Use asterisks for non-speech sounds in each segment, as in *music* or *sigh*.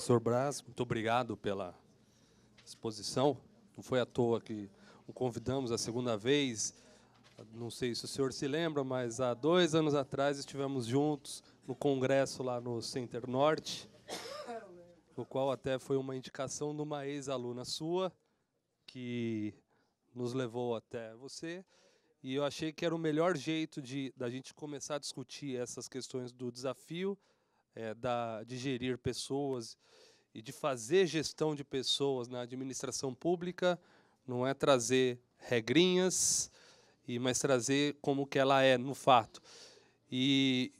professor Braz, muito obrigado pela exposição. Não foi à toa que o convidamos a segunda vez. Não sei se o senhor se lembra, mas há dois anos atrás estivemos juntos no congresso lá no Center Norte, no qual até foi uma indicação de uma ex-aluna sua que nos levou até você. E eu achei que era o melhor jeito de da gente começar a discutir essas questões do desafio é, da, de gerir pessoas e de fazer gestão de pessoas na administração pública não é trazer regrinhas, e mas trazer como que ela é no fato. E,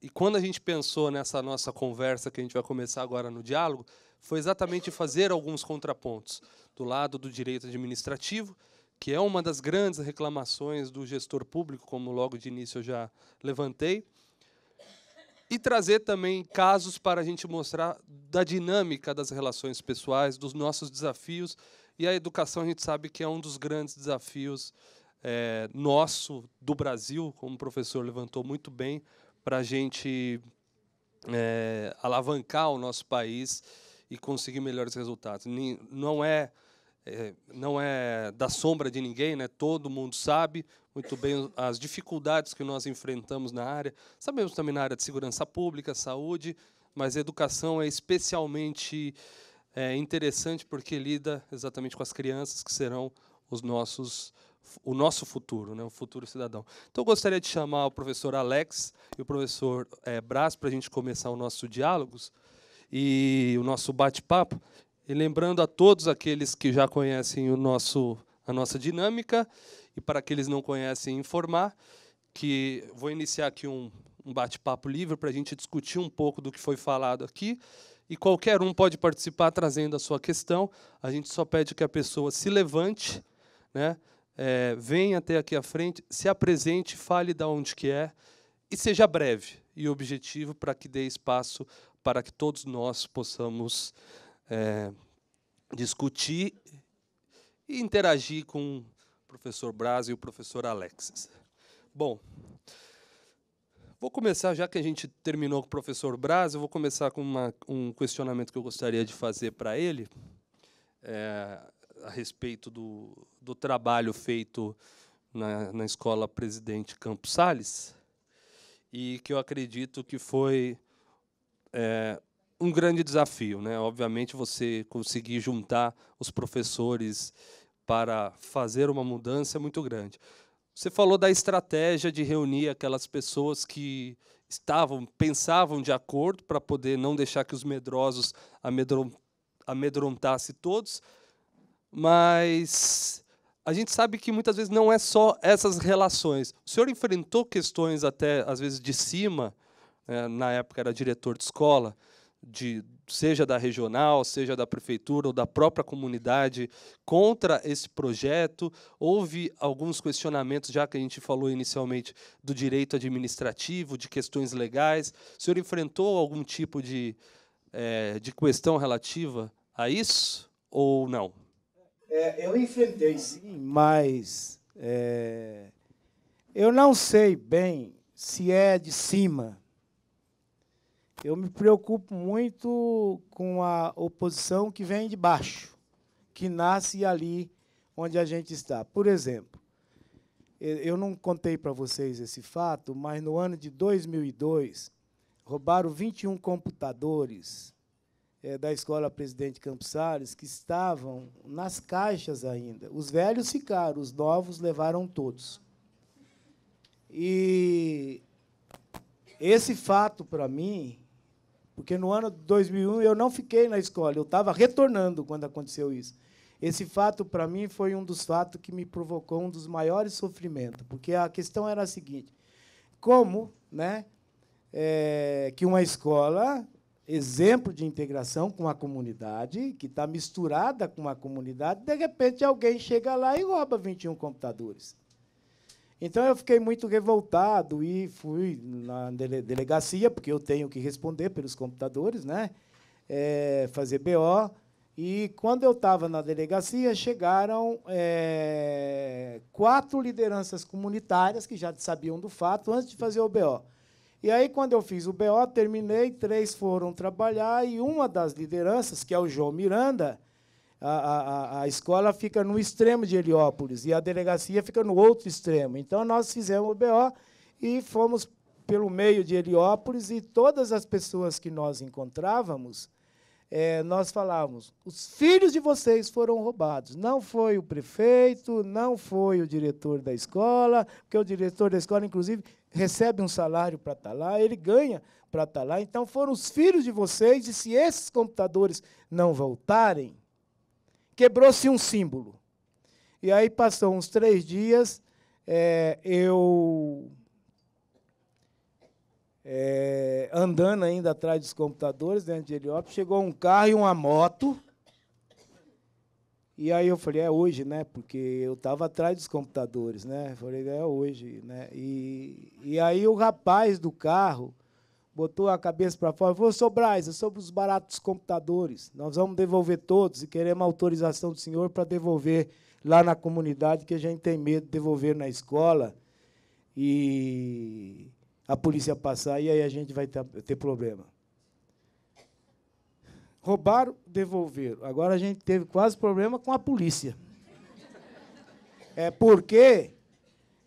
e quando a gente pensou nessa nossa conversa que a gente vai começar agora no diálogo, foi exatamente fazer alguns contrapontos do lado do direito administrativo, que é uma das grandes reclamações do gestor público, como logo de início eu já levantei, e trazer também casos para a gente mostrar da dinâmica das relações pessoais, dos nossos desafios. E a educação a gente sabe que é um dos grandes desafios é, nosso, do Brasil, como o professor levantou muito bem, para a gente é, alavancar o nosso país e conseguir melhores resultados. Não é é, não é da sombra de ninguém, né? todo mundo sabe muito bem as dificuldades que nós enfrentamos na área. Sabemos também na área de segurança pública, saúde, mas educação é especialmente é, interessante porque lida exatamente com as crianças que serão os nossos o nosso futuro, né, o futuro cidadão. Então, eu gostaria de chamar o professor Alex e o professor é, Brás para a gente começar o nosso diálogos e o nosso bate-papo. E lembrando a todos aqueles que já conhecem o nosso, a nossa dinâmica, e para aqueles que não conhecem, informar, que vou iniciar aqui um, um bate-papo livre para a gente discutir um pouco do que foi falado aqui. E qualquer um pode participar trazendo a sua questão. A gente só pede que a pessoa se levante, né? É, venha até aqui à frente, se apresente, fale de onde que é e seja breve e objetivo para que dê espaço para que todos nós possamos é, discutir e interagir com o professor Braz e o professor Alexis. Bom, vou começar, já que a gente terminou com o professor Braz, eu vou começar com uma, um questionamento que eu gostaria de fazer para ele, é, a respeito do, do trabalho feito na, na escola Presidente Campos Salles, e que eu acredito que foi é, um grande desafio, né? Obviamente você conseguir juntar os professores para fazer uma mudança é muito grande. Você falou da estratégia de reunir aquelas pessoas que estavam, pensavam de acordo para poder não deixar que os medrosos amedrontassem todos, mas a gente sabe que muitas vezes não é só essas relações. O senhor enfrentou questões até às vezes de cima, né? na época era diretor de escola, de, seja da regional, seja da prefeitura ou da própria comunidade contra esse projeto. Houve alguns questionamentos, já que a gente falou inicialmente do direito administrativo, de questões legais. O senhor enfrentou algum tipo de, é, de questão relativa a isso ou não? É, eu enfrentei sim, mas é, eu não sei bem se é de cima eu me preocupo muito com a oposição que vem de baixo, que nasce ali onde a gente está. Por exemplo, eu não contei para vocês esse fato, mas no ano de 2002, roubaram 21 computadores é, da Escola Presidente Campos Salles que estavam nas caixas ainda. Os velhos ficaram, os novos levaram todos. E esse fato, para mim, porque no ano 2001 eu não fiquei na escola, eu estava retornando quando aconteceu isso. Esse fato, para mim, foi um dos fatos que me provocou um dos maiores sofrimentos, porque a questão era a seguinte: como né, é, que uma escola, exemplo de integração com a comunidade, que está misturada com a comunidade, de repente alguém chega lá e rouba 21 computadores? Então eu fiquei muito revoltado e fui na delegacia, porque eu tenho que responder pelos computadores, né? É, fazer BO. E quando eu estava na delegacia, chegaram é, quatro lideranças comunitárias que já sabiam do fato antes de fazer o BO. E aí, quando eu fiz o BO, terminei, três foram trabalhar e uma das lideranças, que é o João Miranda, a, a, a escola fica no extremo de Heliópolis e a delegacia fica no outro extremo. Então, nós fizemos o BO e fomos pelo meio de Heliópolis e todas as pessoas que nós encontrávamos, é, nós falávamos: os filhos de vocês foram roubados. Não foi o prefeito, não foi o diretor da escola, porque o diretor da escola, inclusive, recebe um salário para estar lá, ele ganha para estar lá. Então, foram os filhos de vocês, e se esses computadores não voltarem, quebrou-se um símbolo. E aí passou uns três dias, é, eu é, andando ainda atrás dos computadores, dentro de Heliópolis, chegou um carro e uma moto. E aí eu falei, é hoje, né? Porque eu estava atrás dos computadores, né? falei, é hoje, né? E, e aí o rapaz do carro botou a cabeça para fora Vou falou: Sou Braz, sobre os baratos computadores, nós vamos devolver todos e queremos a autorização do senhor para devolver lá na comunidade, que a gente tem medo de devolver na escola e a polícia passar e aí a gente vai ter problema. Roubaram, devolveram. Agora a gente teve quase problema com a polícia. É porque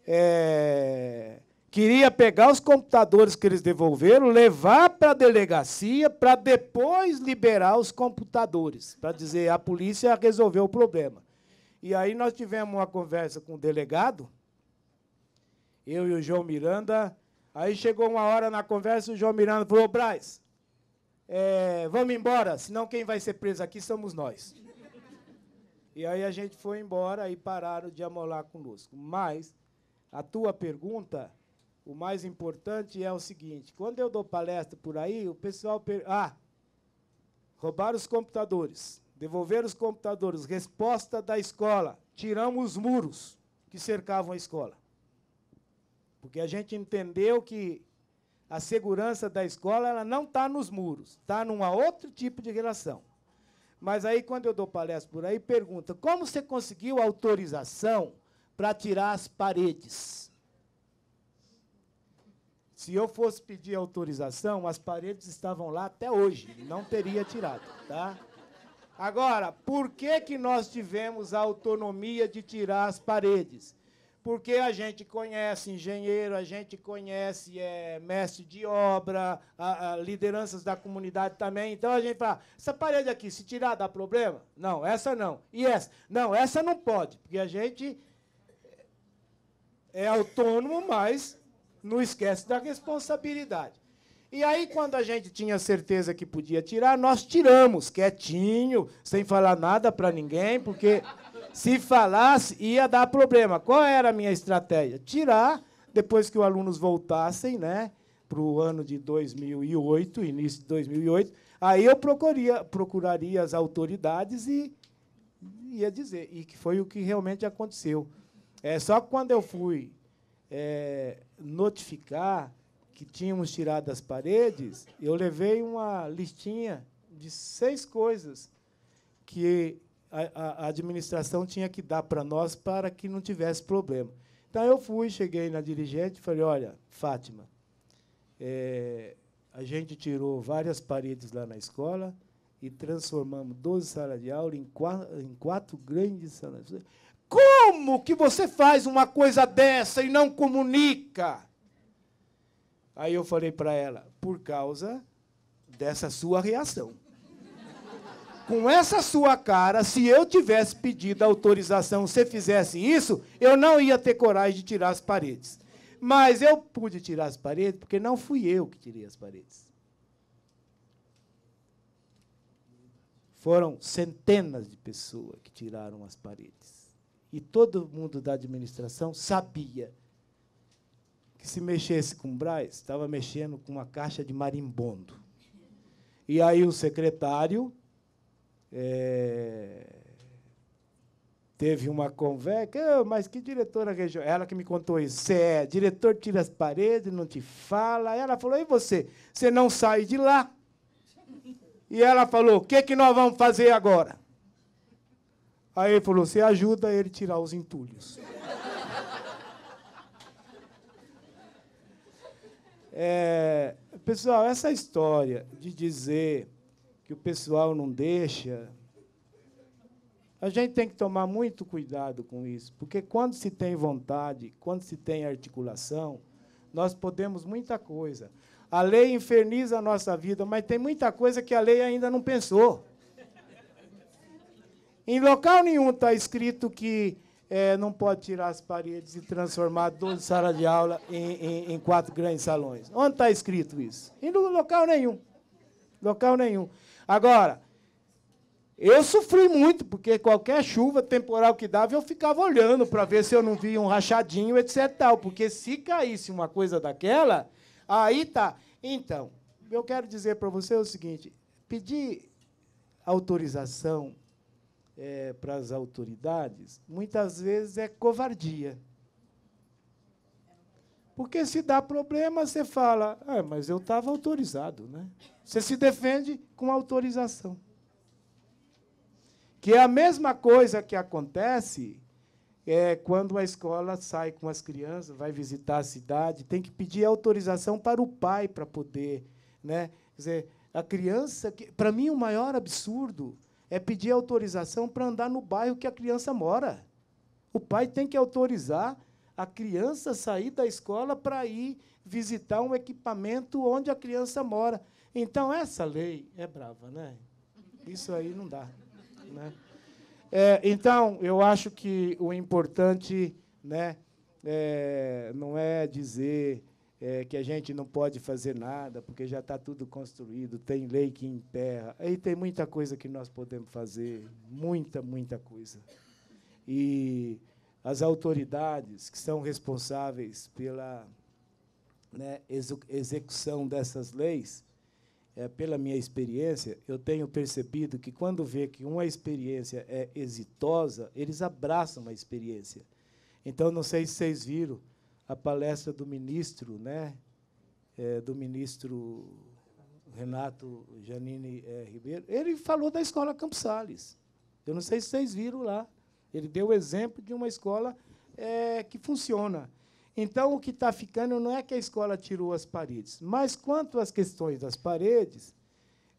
é, Queria pegar os computadores que eles devolveram, levar para a delegacia para depois liberar os computadores, para dizer a polícia resolveu o problema. E aí nós tivemos uma conversa com o delegado, eu e o João Miranda. Aí chegou uma hora na conversa, o João Miranda falou: Braz, é, vamos embora, senão quem vai ser preso aqui somos nós. E aí a gente foi embora e pararam de amolar conosco. Mas a tua pergunta o mais importante é o seguinte: quando eu dou palestra por aí, o pessoal. Per... Ah! Roubaram os computadores, devolver os computadores. Resposta da escola: tiramos os muros que cercavam a escola. Porque a gente entendeu que a segurança da escola ela não está nos muros, está num outro tipo de relação. Mas aí, quando eu dou palestra por aí, pergunta: como você conseguiu autorização para tirar as paredes? Se eu fosse pedir autorização, as paredes estavam lá até hoje, não teria tirado, tá? Agora, por que, que nós tivemos a autonomia de tirar as paredes? Porque a gente conhece engenheiro, a gente conhece é, mestre de obra, a, a, lideranças da comunidade também. Então a gente fala: essa parede aqui, se tirar, dá problema? Não, essa não. E essa? Não, essa não pode, porque a gente é autônomo, mas não esquece da responsabilidade. E aí, quando a gente tinha certeza que podia tirar, nós tiramos, quietinho, sem falar nada para ninguém, porque se falasse ia dar problema. Qual era a minha estratégia? Tirar, depois que os alunos voltassem né, para o ano de 2008, início de 2008, aí eu procuraria, procuraria as autoridades e ia dizer, e que foi o que realmente aconteceu. É só quando eu fui é, notificar que tínhamos tirado as paredes, eu levei uma listinha de seis coisas que a, a administração tinha que dar para nós para que não tivesse problema. Então eu fui, cheguei na dirigente e falei: olha, Fátima, é, a gente tirou várias paredes lá na escola e transformamos 12 salas de aula em quatro, em quatro grandes salas. Como que você faz uma coisa dessa e não comunica? Aí eu falei para ela: por causa dessa sua reação. Com essa sua cara, se eu tivesse pedido autorização, você fizesse isso, eu não ia ter coragem de tirar as paredes. Mas eu pude tirar as paredes porque não fui eu que tirei as paredes. Foram centenas de pessoas que tiraram as paredes e todo mundo da administração sabia que se mexesse com o Braz, estava mexendo com uma caixa de marimbondo. E aí o secretário é, teve uma conversa, oh, mas que diretora regional? Ela que me contou isso. Você é diretor, tira as paredes, não te fala. Ela falou, e você? Você não sai de lá? E ela falou, o que, é que nós vamos fazer agora? Aí ele falou: você ajuda ele tirar os entulhos. *laughs* É, pessoal, essa história de dizer que o pessoal não deixa, a gente tem que tomar muito cuidado com isso, porque quando se tem vontade, quando se tem articulação, nós podemos muita coisa. A lei inferniza a nossa vida, mas tem muita coisa que a lei ainda não pensou. Em local nenhum está escrito que é, não pode tirar as paredes e transformar 12 salas de aula em, em, em quatro grandes salões. Onde está escrito isso? Em local nenhum. Local nenhum. Agora, eu sofri muito, porque qualquer chuva temporal que dava, eu ficava olhando para ver se eu não via um rachadinho, etc. Tal, porque se caísse uma coisa daquela, aí tá. Então, eu quero dizer para você o seguinte: pedir autorização é, para as autoridades, muitas vezes é covardia. Porque se dá problema, você fala, ah, mas eu estava autorizado. Né? Você se defende com autorização. Que é a mesma coisa que acontece é quando a escola sai com as crianças, vai visitar a cidade, tem que pedir autorização para o pai para poder. Né? Quer dizer, a criança. Para mim, o maior absurdo é pedir autorização para andar no bairro que a criança mora. O pai tem que autorizar a criança sair da escola para ir visitar um equipamento onde a criança mora. Então, essa lei é brava, né? Isso aí não dá. Né? É, então, eu acho que o importante né, é, não é dizer é, que a gente não pode fazer nada porque já está tudo construído, tem lei que emperra. Aí tem muita coisa que nós podemos fazer, muita, muita coisa. E as autoridades que são responsáveis pela né, execução dessas leis, é, pela minha experiência, eu tenho percebido que quando vê que uma experiência é exitosa, eles abraçam a experiência. Então, não sei se vocês viram, a palestra do ministro, né? É, do ministro Renato Janine é, Ribeiro, ele falou da escola Campos Sales. Eu não sei se vocês viram lá. Ele deu o exemplo de uma escola é, que funciona. Então, o que está ficando não é que a escola tirou as paredes, mas quanto às questões das paredes,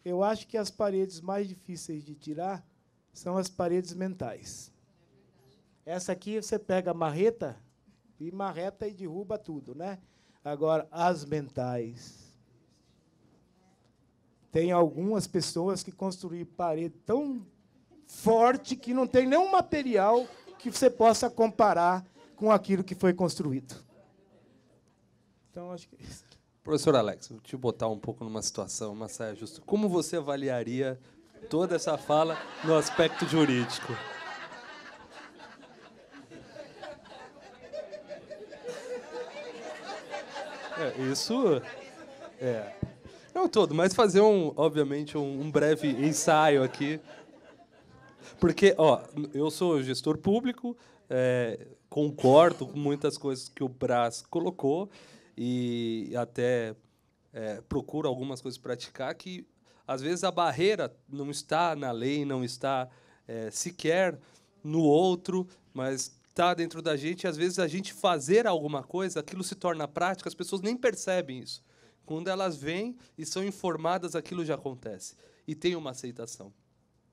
eu acho que as paredes mais difíceis de tirar são as paredes mentais. Essa aqui você pega a marreta, e marreta e derruba tudo, né? Agora, as mentais. Tem algumas pessoas que construíram parede tão forte que não tem nenhum material que você possa comparar com aquilo que foi construído. Então, acho que é isso. Professor Alex, vou te botar um pouco numa situação, uma saia justa. Como você avaliaria toda essa fala no aspecto jurídico? É, isso. É. Não todo, mas fazer um, obviamente, um, um breve ensaio aqui. Porque, ó, eu sou gestor público, é, concordo com muitas coisas que o Brás colocou e até é, procuro algumas coisas praticar que às vezes a barreira não está na lei, não está é, sequer no outro, mas está dentro da gente, e às vezes a gente fazer alguma coisa, aquilo se torna prática, as pessoas nem percebem isso. Quando elas vêm e são informadas, aquilo já acontece. E tem uma aceitação.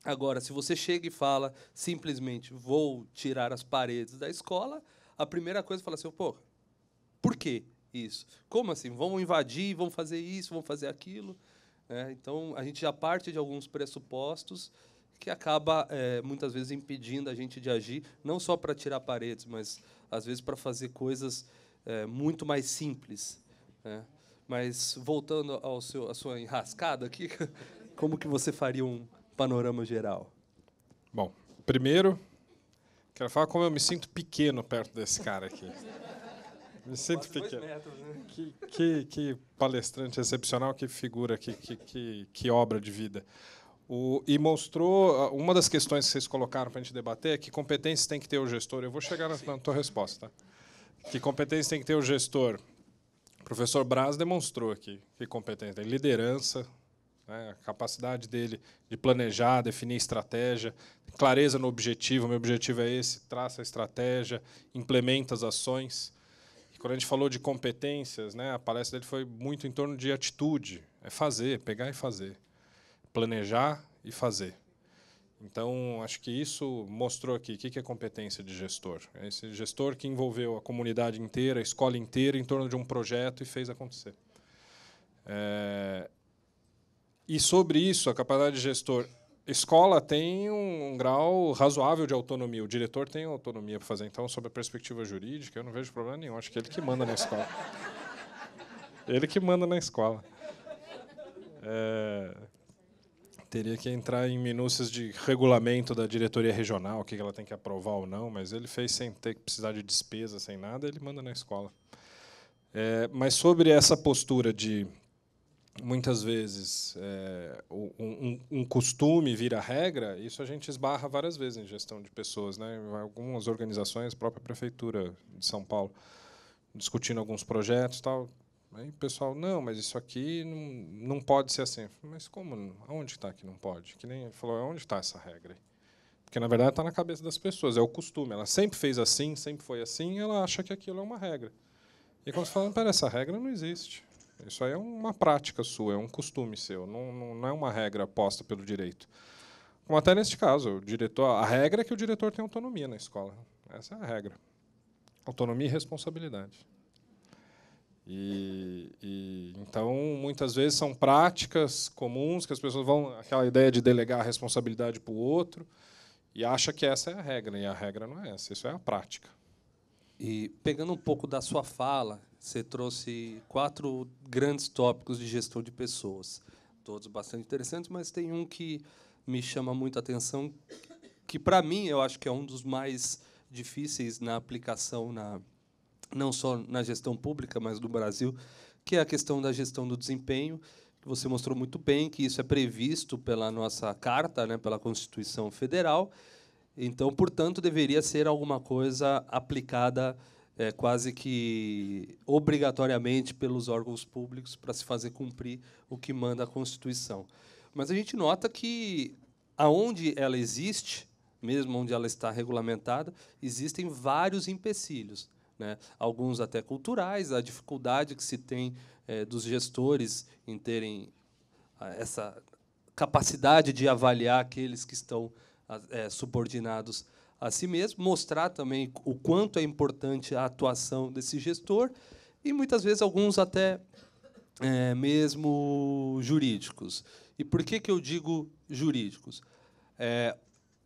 Agora, se você chega e fala simplesmente vou tirar as paredes da escola, a primeira coisa é falar assim, pô, por que isso? Como assim? Vão invadir, vão fazer isso, vão fazer aquilo? É, então, a gente já parte de alguns pressupostos que acaba é, muitas vezes impedindo a gente de agir, não só para tirar paredes, mas às vezes para fazer coisas é, muito mais simples. Né? Mas voltando ao seu, à sua enrascada aqui, *laughs* como que você faria um panorama geral? Bom, primeiro quero falar como eu me sinto pequeno perto desse cara aqui. Me sinto pequeno. Metros, né? que, que, que, palestrante excepcional, que figura, que, que, que obra de vida. O, e mostrou ah, uma das questões que vocês colocaram para a gente debater é que competências tem que ter o gestor. Eu vou chegar na, na tua resposta. Tá? Que competências tem que ter o gestor? O professor Braz demonstrou aqui que competência tem liderança, né, a capacidade dele de planejar, definir estratégia, clareza no objetivo. Meu objetivo é esse, traça a estratégia, implementa as ações. E quando a gente falou de competências, né, a palestra dele foi muito em torno de atitude, é fazer, pegar e fazer planejar e fazer. Então, acho que isso mostrou aqui o que é competência de gestor. É esse gestor que envolveu a comunidade inteira, a escola inteira, em torno de um projeto e fez acontecer. É... E sobre isso, a capacidade de gestor. Escola tem um grau razoável de autonomia. O diretor tem autonomia para fazer. Então, sobre a perspectiva jurídica, eu não vejo problema nenhum. Acho que ele que manda na escola. Ele que manda na escola. É... Teria que entrar em minúcias de regulamento da diretoria regional, o que ela tem que aprovar ou não, mas ele fez sem ter que precisar de despesa, sem nada, ele manda na escola. É, mas sobre essa postura de muitas vezes é, um, um, costume vira regra, isso a gente esbarra várias vezes em gestão de pessoas, né? Algumas organizações, própria prefeitura de São Paulo, discutindo alguns projetos, tal, Aí o pessoal, não, mas isso aqui não, não pode ser assim. Falei, mas como? Aonde está que não pode? Que nem ele falou, aonde está essa regra? Porque, na verdade, está na cabeça das pessoas, é o costume. Ela sempre fez assim, sempre foi assim, e ela acha que aquilo é uma regra. E quando você fala, pera, essa regra não existe. Isso aí é uma prática sua, é um costume seu, não, não, não é uma regra posta pelo direito. Como até neste caso, o diretor, a regra é que o diretor tem autonomia na escola. Essa é a regra. Autonomia e responsabilidade. E, e, então muitas vezes são práticas comuns que as pessoas vão aquela ideia de delegar a responsabilidade para o outro e acha que essa é a regra e a regra não é essa, isso é a prática. E pegando um pouco da sua fala, você trouxe quatro grandes tópicos de gestão de pessoas, todos bastante interessantes, mas tem um que me chama muito a atenção, que para mim eu acho que é um dos mais difíceis na aplicação na não só na gestão pública, mas no Brasil, que é a questão da gestão do desempenho, que você mostrou muito bem que isso é previsto pela nossa carta, né, pela Constituição Federal. Então, portanto, deveria ser alguma coisa aplicada é, quase que obrigatoriamente pelos órgãos públicos para se fazer cumprir o que manda a Constituição. Mas a gente nota que aonde ela existe, mesmo onde ela está regulamentada, existem vários empecilhos. Né? Alguns até culturais, a dificuldade que se tem é, dos gestores em terem ah, essa capacidade de avaliar aqueles que estão ah, é, subordinados a si mesmo, mostrar também o quanto é importante a atuação desse gestor e muitas vezes alguns até é, mesmo jurídicos. E por que, que eu digo jurídicos? É,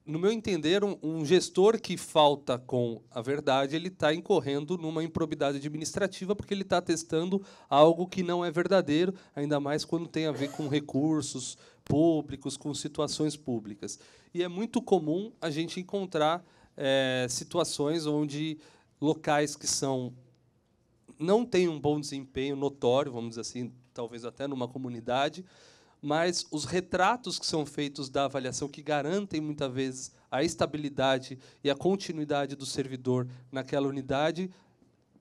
no meu entender, um, um, gestor que falta com a verdade, ele está incorrendo numa improbidade administrativa porque ele está testando algo que não é verdadeiro, ainda mais quando tem a ver com recursos públicos, com situações públicas. E é muito comum a gente encontrar é, situações onde locais que são não têm um bom desempenho notório, vamos dizer assim, talvez até numa comunidade, mas os retratos que são feitos da avaliação, que garantem muitas vezes a estabilidade e a continuidade do servidor naquela unidade,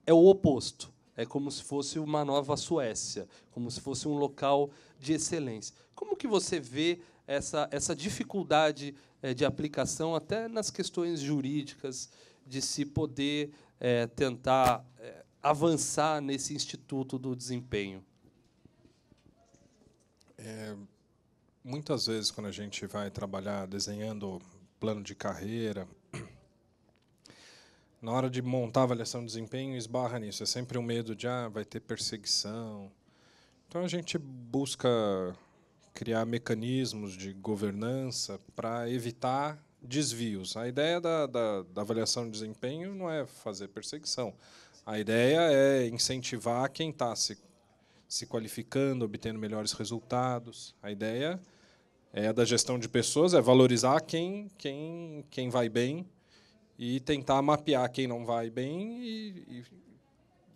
é o oposto. É como se fosse uma nova Suécia, como se fosse um local de excelência. Como que você vê essa, essa dificuldade eh, de aplicação, até nas questões jurídicas, de se poder é, tentar é, avançar nesse instituto do desempenho? É, muitas vezes, quando a gente vai trabalhar desenhando plano de carreira, *clears throat* na hora de montar a avaliação de desempenho, esbarra nisso. É sempre um medo de ah, vai ter perseguição. Então, a gente busca criar mecanismos de governança para evitar desvios. A ideia da, da, da, avaliação de desempenho não é fazer perseguição. A ideia é incentivar quem está se se qualificando, obtendo melhores resultados. A ideia é da gestão de pessoas é valorizar quem, quem, quem vai bem e tentar mapear quem não vai bem e, e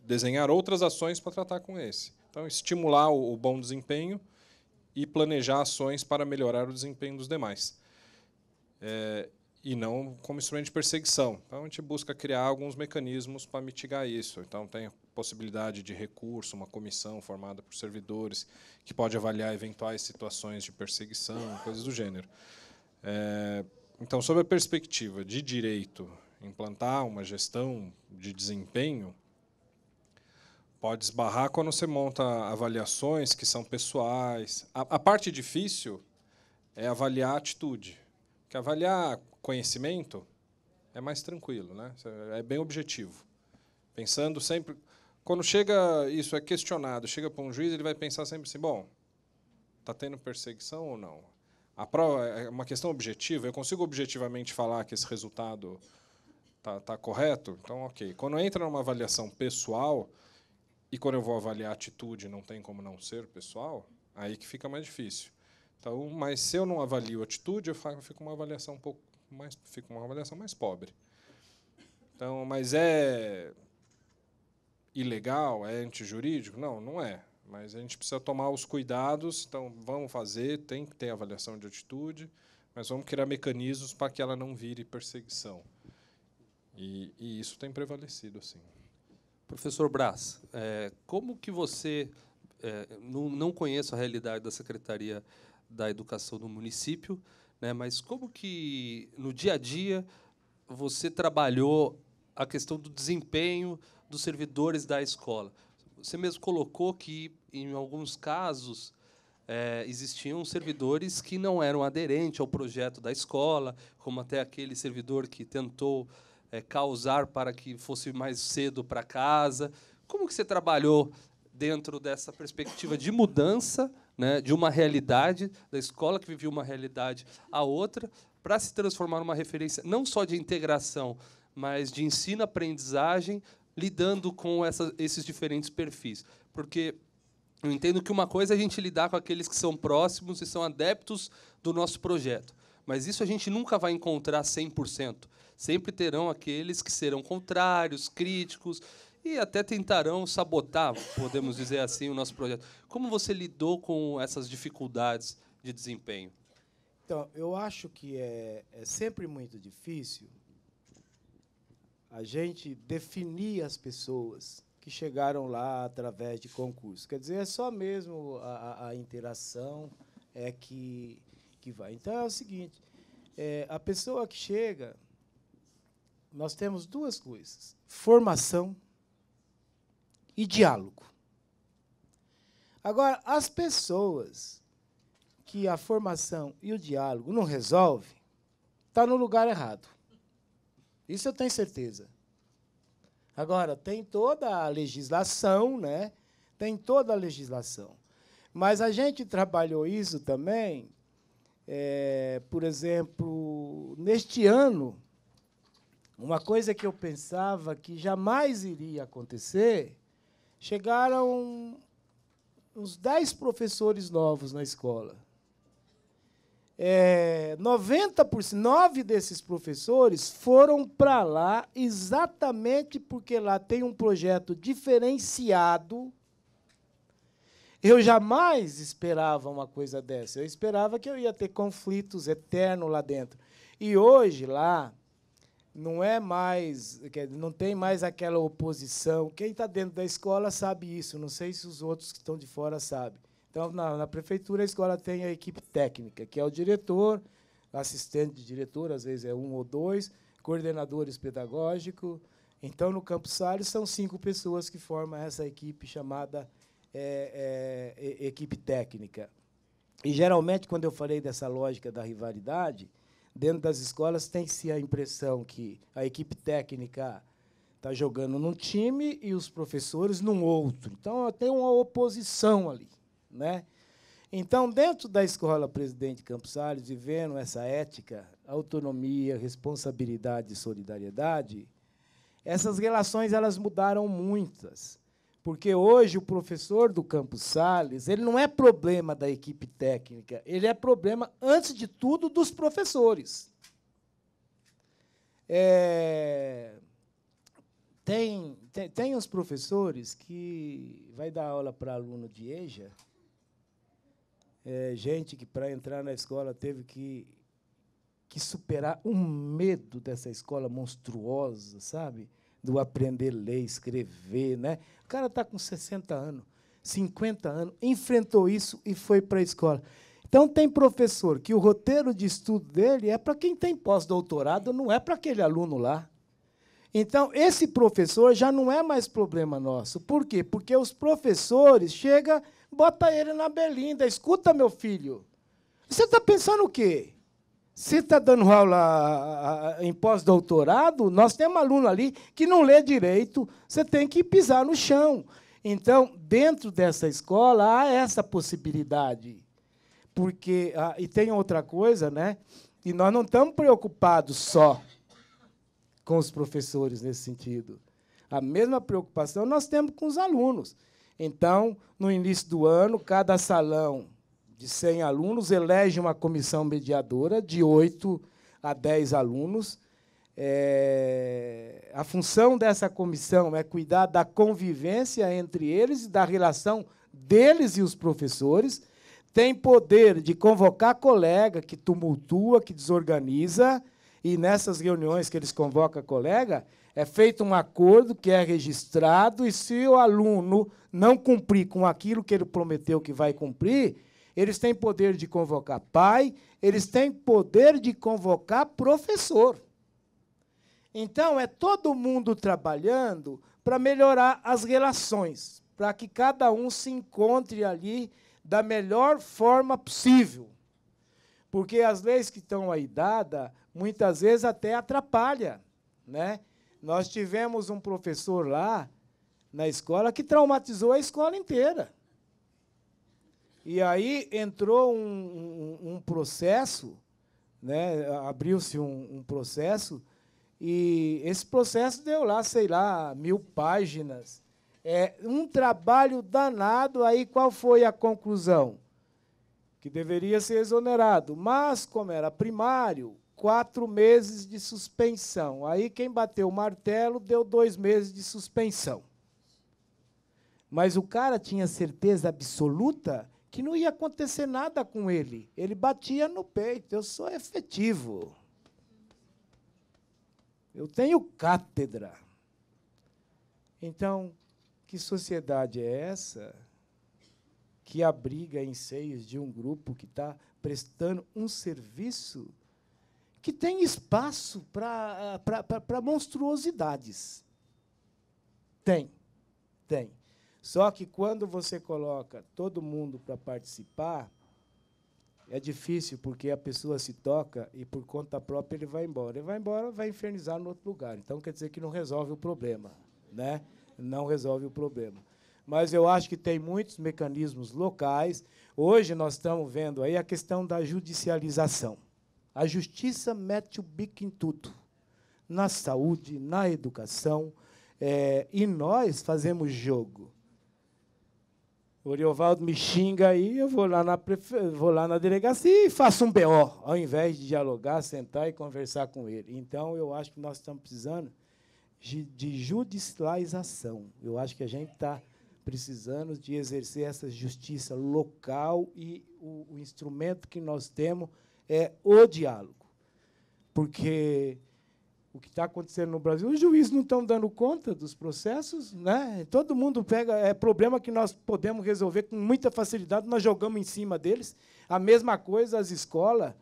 desenhar outras ações para tratar com esse. Então, estimular o, o bom desempenho e planejar ações para melhorar o desempenho dos demais. É, e não como instrumento de perseguição. Então, a gente busca criar alguns mecanismos para mitigar isso. Então, tem possibilidade de recurso, uma comissão formada por servidores que pode avaliar eventuais situações de perseguição, coisas do gênero. É, então, sob a perspectiva de direito, implantar uma gestão de desempenho pode esbarrar quando você monta avaliações que são pessoais. A, a parte difícil é avaliar a atitude. Porque avaliar conhecimento é mais tranquilo, né? é bem objetivo. Pensando sempre. Quando chega isso é questionado, chega para um juiz, ele vai pensar sempre assim: bom, está tendo perseguição ou não? A prova é, é uma questão objetiva. Eu consigo objetivamente falar que esse resultado tá, tá correto? Então, ok. Quando entra numa avaliação pessoal e quando eu vou avaliar a atitude, não tem como não ser pessoal. Aí que fica mais difícil. Então, mas se eu não avalio a atitude, eu fico uma avaliação um pouco mais, fico uma avaliação mais pobre. Então, mas é ilegal, é antijurídico? Não, não é. Mas a gente precisa tomar os cuidados, então vamos fazer, tem que ter avaliação de atitude, mas vamos criar mecanismos para que ela não vire perseguição. E, e isso tem prevalecido, assim. Professor Braz, é, como que você... É, não, não conheço a realidade da Secretaria da Educação do município, né, mas como que, no dia a dia, você trabalhou a questão do desempenho dos servidores da escola. Você mesmo colocou que, em alguns casos, é, existiam servidores que não eram aderentes ao projeto da escola, como até aquele servidor que tentou é, causar para que fosse mais cedo para casa. Como que você trabalhou dentro dessa perspectiva de mudança, né, de uma realidade da escola que vivia uma realidade a outra, para se transformar numa referência não só de integração, mas de ensino-aprendizagem lidando com essa, esses diferentes perfis. Porque eu entendo que uma coisa é a gente lidar com aqueles que são próximos e são adeptos do nosso projeto, mas isso a gente nunca vai encontrar 100%. Sempre terão aqueles que serão contrários, críticos e até tentarão sabotar, podemos dizer assim, o nosso projeto. Como você lidou com essas dificuldades de desempenho? Então, eu acho que é, é sempre muito difícil a gente definir as pessoas que chegaram lá através de concurso. Quer dizer, é só mesmo a, a interação é que, que vai. Então é o seguinte: é, a pessoa que chega, nós temos duas coisas: formação e diálogo. Agora, as pessoas que a formação e o diálogo não resolve, está no lugar errado. Isso eu tenho certeza. Agora, tem toda a legislação, né? Tem toda a legislação. Mas a gente trabalhou isso também, é, por exemplo, neste ano, uma coisa que eu pensava que jamais iria acontecer, chegaram uns 10 professores novos na escola é, 90%, nove desses professores foram para lá exatamente porque lá tem um projeto diferenciado. Eu jamais esperava uma coisa dessa. Eu esperava que eu ia ter conflitos eternos lá dentro. E hoje lá não é mais, não tem mais aquela oposição. Quem está dentro da escola sabe isso. Não sei se os outros que estão de fora sabem. Então, na, na, prefeitura, a escola tem a equipe técnica, que é o diretor, assistente de diretor, às vezes é um ou dois, coordenadores pedagógicos. Então, no Campos Salles, são cinco pessoas que formam essa equipe chamada é, é, equipe técnica. E, geralmente, quando eu falei dessa lógica da rivalidade, dentro das escolas tem-se a impressão que a equipe técnica está jogando num time e os professores num outro. Então, tem uma oposição ali. Né? Então, dentro da escola Presidente Campos Salles, vivendo essa ética, autonomia, responsabilidade e solidariedade, essas relações elas mudaram muitas. Porque hoje o professor do Campos Sales, ele não é problema da equipe técnica, ele é problema, antes de tudo, dos professores. É... Tem, tem, tem uns professores que vai dar aula para aluno de EJA, é, gente que, para entrar na escola, teve que, que superar um medo dessa escola monstruosa, sabe? Do aprender a ler, escrever. Né? O cara está com 60 anos, 50 anos, enfrentou isso e foi para a escola. Então, tem professor que o roteiro de estudo dele é para quem tem pós-doutorado, não é para aquele aluno lá. Então, esse professor já não é mais problema nosso. Por quê? Porque os professores chegam bota ele na Belinda. Escuta, meu filho. Você está pensando o quê? Você está dando aula em pós-doutorado? Nós temos aluno ali que não lê direito. Você tem que pisar no chão. Então, dentro dessa escola, há essa possibilidade. Porque, ah, e tem outra coisa, né? E nós não estamos preocupados só com os professores nesse sentido. A mesma preocupação nós temos com os alunos. Então, no início do ano, cada salão de 100 alunos elege uma comissão mediadora de 8 a 10 alunos. É... a função dessa comissão é cuidar da convivência entre eles e da relação deles e os professores. Tem poder de convocar colega que tumultua, que desorganiza, e nessas reuniões que eles convocam colega, é feito um acordo que é registrado, e se o aluno não cumprir com aquilo que ele prometeu que vai cumprir, eles têm poder de convocar pai, eles têm poder de convocar professor. Então, é todo mundo trabalhando para melhorar as relações, para que cada um se encontre ali da melhor forma possível. Porque as leis que estão aí dadas, muitas vezes até atrapalham, né? Nós tivemos um professor lá na escola que traumatizou a escola inteira. E aí entrou um, um, um processo, né? abriu-se um, um, processo, e esse processo deu lá, sei lá, mil páginas. É um trabalho danado. Aí qual foi a conclusão? Que deveria ser exonerado. Mas, como era primário, quatro meses de suspensão. Aí quem bateu o martelo deu dois meses de suspensão. Mas o cara tinha certeza absoluta que não ia acontecer nada com ele. Ele batia no peito: eu sou efetivo. Eu tenho cátedra. Então, que sociedade é essa que abriga em seios de um grupo que está prestando um serviço que tem espaço para ah, monstruosidades. Tem, tem. Só que quando você coloca todo mundo para participar, é difícil, porque a pessoa se toca e, por conta própria, ele vai embora. Ele vai embora, vai infernizar no outro lugar. Então, quer dizer que não resolve o problema. Né? Não resolve o problema. Mas eu acho que tem muitos mecanismos locais. Hoje nós estamos vendo aí a questão da judicialização. A justiça mete o bico em tudo, na saúde, na educação, é, e nós fazemos jogo. O Oriovaldo me xinga aí, eu vou lá, na prefe... vou lá na delegacia e faço um BO, ao invés de dialogar, sentar e conversar com ele. Então, eu acho que nós estamos precisando de judicialização. Eu acho que a gente está precisando de exercer essa justiça local e o, o instrumento que nós temos é o diálogo. Porque o que está acontecendo no Brasil, os juízes não estão dando conta dos processos, né? todo mundo pega. É problema que nós podemos resolver com muita facilidade, nós jogamos em cima deles. A mesma coisa as escolas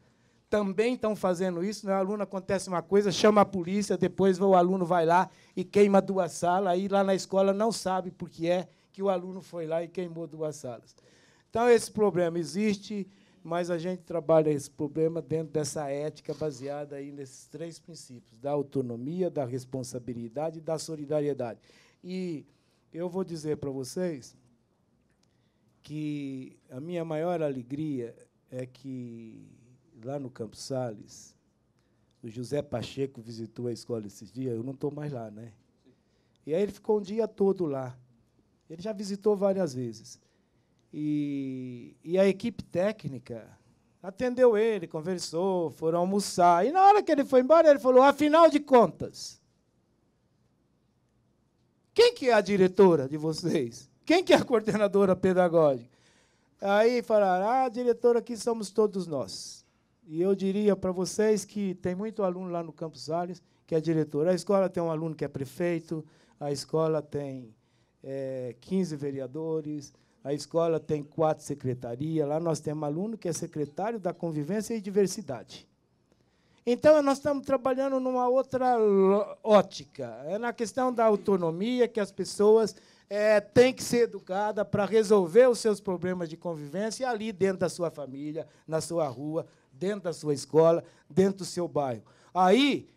também estão fazendo isso. Né? O aluno acontece uma coisa, chama a polícia, depois o aluno vai lá e queima duas salas, aí lá na escola não sabe por que é que o aluno foi lá e queimou duas salas. Então, esse problema existe, mas a gente trabalha esse problema dentro dessa ética baseada aí nesses três princípios: da autonomia, da responsabilidade e da solidariedade. E eu vou dizer para vocês que a minha maior alegria é que lá no Campos Sales, o José Pacheco visitou a escola esses dias, eu não estou mais lá, né? E aí ele ficou um dia todo lá. Ele já visitou várias vezes. E, e a equipe técnica atendeu ele, conversou, foram almoçar. E na hora que ele foi embora, ele falou: afinal de contas, quem que é a diretora de vocês? Quem que é a coordenadora pedagógica? Aí falaram: ah, diretora, aqui somos todos nós. E eu diria para vocês que tem muito aluno lá no Campos Salles que é diretor. A escola tem um aluno que é prefeito, a escola tem é, eh, 15 vereadores, a escola tem quatro secretarias. Lá nós temos aluno que é secretário da Convivência e Diversidade. Então, nós estamos trabalhando numa outra ótica. É na questão da autonomia que as pessoas é, têm que ser educadas para resolver os seus problemas de convivência ali dentro da sua família, na sua rua, dentro da sua escola, dentro do seu bairro. Aí,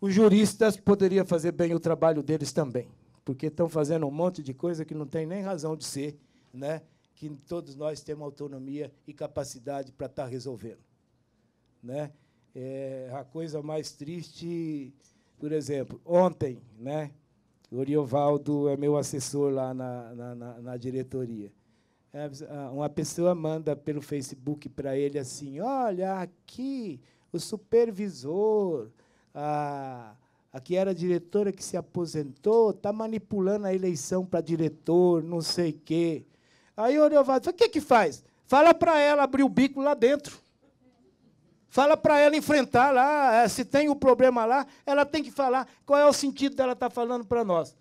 os juristas poderiam fazer bem o trabalho deles também, porque estão fazendo um monte de coisa que não tem nem razão de ser né, que todos nós temos autonomia e capacidade para estar tá resolvendo. Né? É a coisa mais triste, por exemplo, ontem, né, o Oriovaldo é meu assessor lá na, na, na, na diretoria. É, uma pessoa manda pelo Facebook para ele assim: olha, aqui o supervisor, a, a que era diretora que se aposentou, está manipulando a eleição para diretor, não sei o quê. Aí Orivaldo falou: o que, que faz? Fala para ela abrir o bico lá dentro. Fala para ela enfrentar lá, é, se tem o um problema lá, ela tem que falar. Qual é o sentido dela estar tá falando para nós?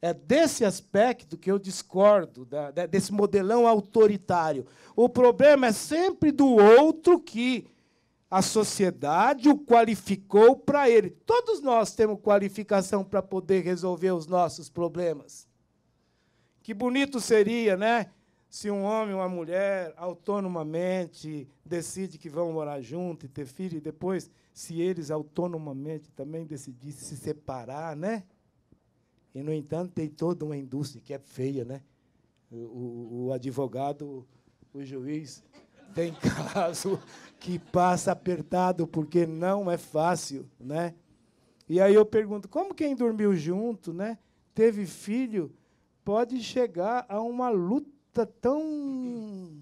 É desse aspecto que eu discordo, desse modelão autoritário. O problema é sempre do outro que a sociedade o qualificou para ele. Todos nós temos qualificação para poder resolver os nossos problemas. Que bonito seria, né? Se um homem ou uma mulher autonomamente decide que vão morar junto e ter filho, e depois, se eles autonomamente também decidirem se separar, né? E, no entanto, tem toda uma indústria que é feia, né? O, o advogado, o juiz, tem *laughs* caso que passa apertado porque não é fácil, né? E aí eu pergunto, como quem dormiu junto, né, teve filho, pode chegar a uma luta luta tão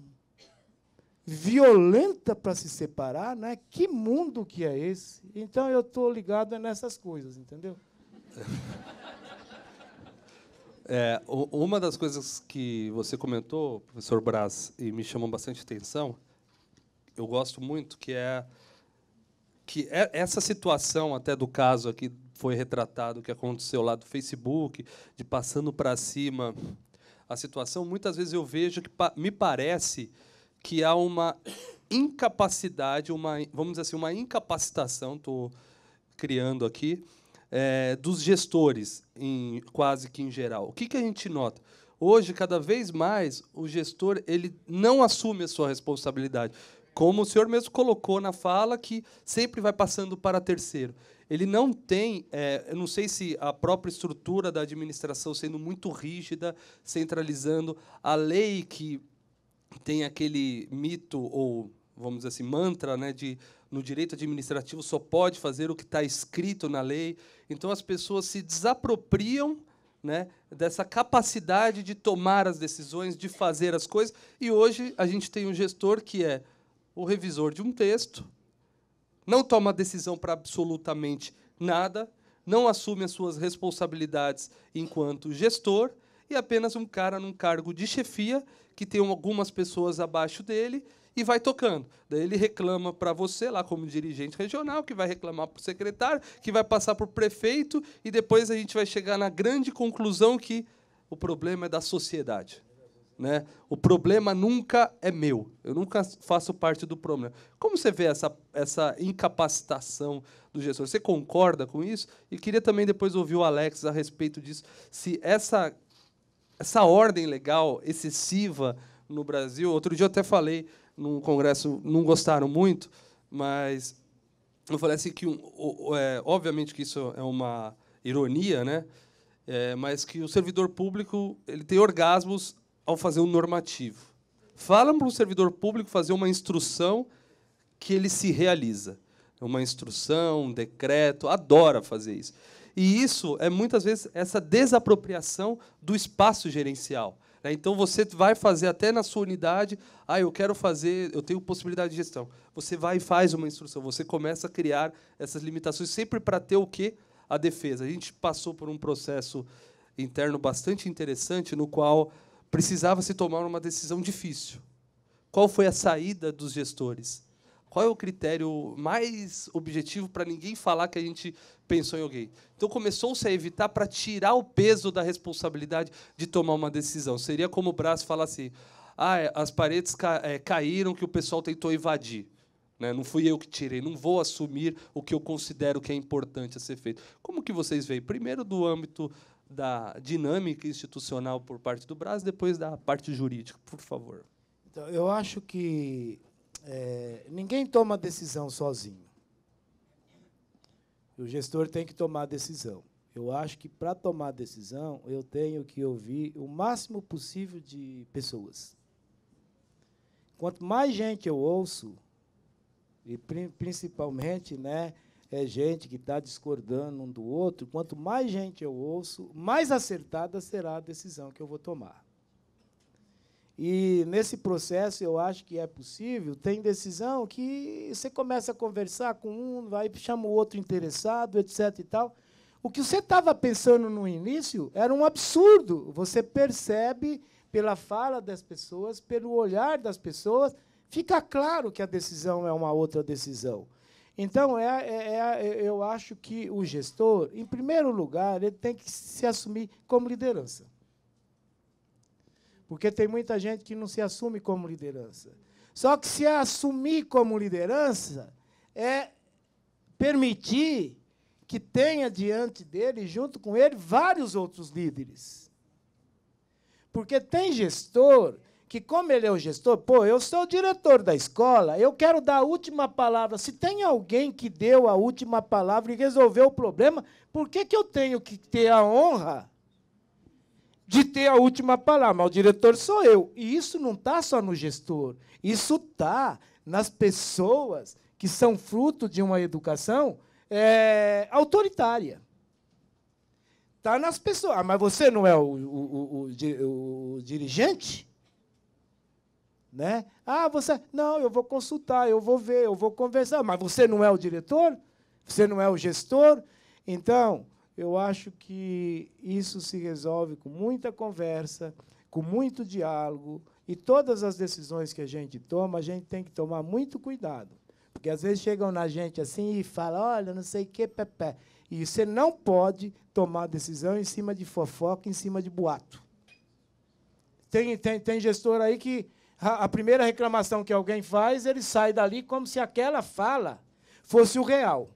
violenta para se separar, né? Que mundo que é esse? Então eu estou ligado nessas coisas, entendeu? É, uma das coisas que você comentou, professor Braz, e me chamou bastante atenção, eu gosto muito, que é que é, essa situação até do caso aqui foi retratado, que aconteceu lá do Facebook, de passando para cima a situação, muitas vezes eu vejo que me parece que há uma incapacidade, uma, vamos dizer assim, uma incapacitação, estou criando aqui, é, dos gestores, em, quase que em geral. O que, que a gente nota? Hoje, cada vez mais, o gestor ele não assume a sua responsabilidade. Como o senhor mesmo colocou na fala, que sempre vai passando para terceiro ele não tem, é, eu não sei se a própria estrutura da administração sendo muito rígida, centralizando, a lei que tem aquele mito ou, vamos dizer assim, mantra né, de no direito administrativo só pode fazer o que está escrito na lei. Então as pessoas se desapropriam né, dessa capacidade de tomar as decisões, de fazer as coisas. E hoje a gente tem um gestor que é o revisor de um texto, não toma decisão para absolutamente nada, não assume as suas responsabilidades enquanto gestor e apenas um cara num cargo de chefia que tem algumas pessoas abaixo dele e vai tocando. Daí ele reclama para você, lá como dirigente regional, que vai reclamar para o secretário, que vai passar para o prefeito, e depois a gente vai chegar na grande conclusão que o problema é da sociedade. Né? O problema nunca é meu. Eu nunca faço parte do problema. Como você vê essa, essa incapacitação do gestor? Você concorda com isso? E queria também depois ouvir o Alex a respeito disso. Se essa, essa ordem legal excessiva no Brasil. Outro dia eu até falei num congresso, não gostaram muito, mas eu falei assim que, é, obviamente, que isso é uma ironia, né? É, mas que o servidor público ele tem orgasmos ao fazer o normativo. Falam para um servidor público fazer uma instrução que ele se realiza. Uma instrução, um decreto, adora fazer isso. E isso é muitas vezes essa desapropriação do espaço gerencial. Né? Então você vai fazer até na sua unidade, ah, eu quero fazer, eu tenho possibilidade de gestão. Você vai e faz uma instrução, você começa a criar essas limitações sempre para ter o quê? A defesa. A gente passou por um processo interno bastante interessante no qual precisava se tomar uma decisão difícil. Qual foi a saída dos gestores? Qual é o critério mais objetivo para ninguém falar que a gente pensou em alguém? Então começou-se a evitar para tirar o peso da responsabilidade de tomar uma decisão. Seria como o braço falar assim: ah, é, as paredes ca é, caíram que o pessoal tentou invadir. Né? Não fui eu que tirei, não vou assumir o que eu considero que é importante a ser feito. Como que vocês veem? Primeiro do âmbito da dinâmica institucional por parte do Brasil, depois da parte jurídica, por favor. Então, eu acho que é, ninguém toma decisão sozinho. O gestor tem que tomar decisão. Eu acho que para tomar decisão eu tenho que ouvir o máximo possível de pessoas. Quanto mais gente eu ouço, e principalmente, né, é gente que está discordando um do outro. Quanto mais gente eu ouço, mais acertada será a decisão que eu vou tomar. E nesse processo eu acho que é possível. Tem decisão que você começa a conversar com um, vai chama o outro interessado, etc. E tal. O que você estava pensando no início era um absurdo. Você percebe pela fala das pessoas, pelo olhar das pessoas, fica claro que a decisão é uma outra decisão. Então, é, é, é, eu acho que o gestor, em primeiro lugar, ele tem que se assumir como liderança. Porque tem muita gente que não se assume como liderança. Só que se assumir como liderança é permitir que tenha diante dele, junto com ele, vários outros líderes. Porque tem gestor que, como ele é o gestor, pô, eu sou o diretor da escola, eu quero dar a última palavra. Se tem alguém que deu a última palavra e resolveu o problema, por que, que eu tenho que ter a honra de ter a última palavra? o diretor sou eu. E isso não está só no gestor, isso está nas pessoas que são fruto de uma educação é, autoritária. Está nas pessoas. Ah, mas você não é o, o, o, o dirigente? Né? Ah, você. Não, eu vou consultar, eu vou ver, eu vou conversar. Mas você não é o diretor? Você não é o gestor? Então, eu acho que isso se resolve com muita conversa, com muito diálogo. E todas as decisões que a gente toma, a gente tem que tomar muito cuidado. Porque às vezes chegam na gente assim e falam: olha, não sei o que, pepé. E você não pode tomar decisão em cima de fofoca, em cima de boato. Tem, tem, tem gestor aí que a, a primeira reclamação que alguém faz, ele sai dali como se aquela fala fosse o real.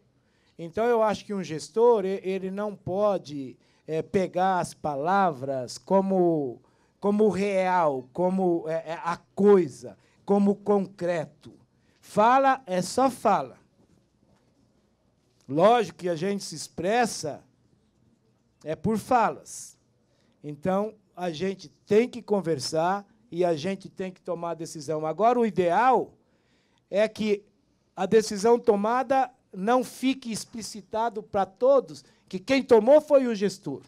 Então, eu acho que um gestor ele não pode é, pegar as palavras como, como real, como é, é, a coisa, como concreto. Fala é só fala. Lógico que a gente se expressa é por falas. Então, a gente tem que conversar e a gente tem que tomar a decisão. Agora, o ideal é que a decisão tomada não fique explicitado para todos que quem tomou foi o gestor.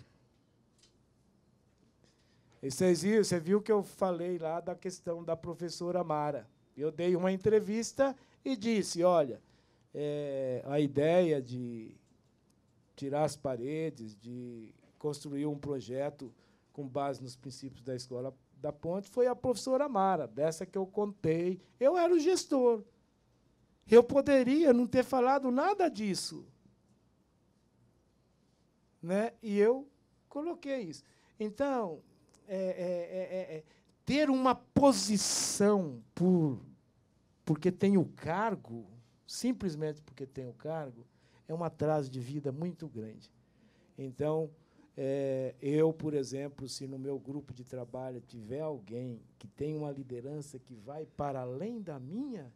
vocês viram, você viu que eu falei lá da questão da professora Mara. Eu dei uma entrevista e disse, olha, é, a ideia de tirar as paredes, de construir um projeto com base nos princípios da escola da ponte foi a professora Mara, dessa que eu contei. Eu era o gestor. Eu poderia não ter falado nada disso. Né? E eu coloquei isso. Então, é, é, é, ter uma posição por porque tem o cargo, simplesmente porque tem o cargo, é um atraso de vida muito grande. Então, é, eu, por exemplo, se no meu grupo de trabalho tiver alguém que tem uma liderança que vai para além da minha,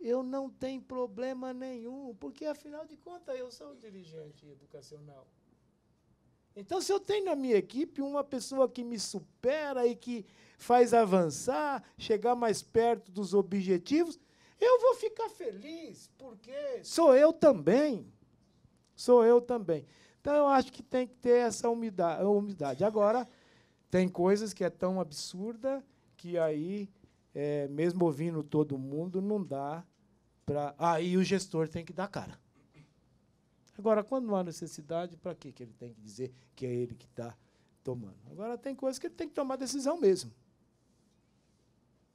eu não tenho problema nenhum, porque afinal de contas eu sou o dirigente educacional. Então, se eu tenho na minha equipe uma pessoa que me supera e que faz avançar, chegar mais perto dos objetivos, eu vou ficar feliz, porque sou eu também. Sou eu também. Então, eu acho que tem que ter essa umidade. Agora, tem coisas que é tão absurda que aí, é, mesmo ouvindo todo mundo, não dá para. Aí ah, o gestor tem que dar cara. Agora, quando não há necessidade, para que ele tem que dizer que é ele que está tomando? Agora, tem coisas que ele tem que tomar decisão mesmo.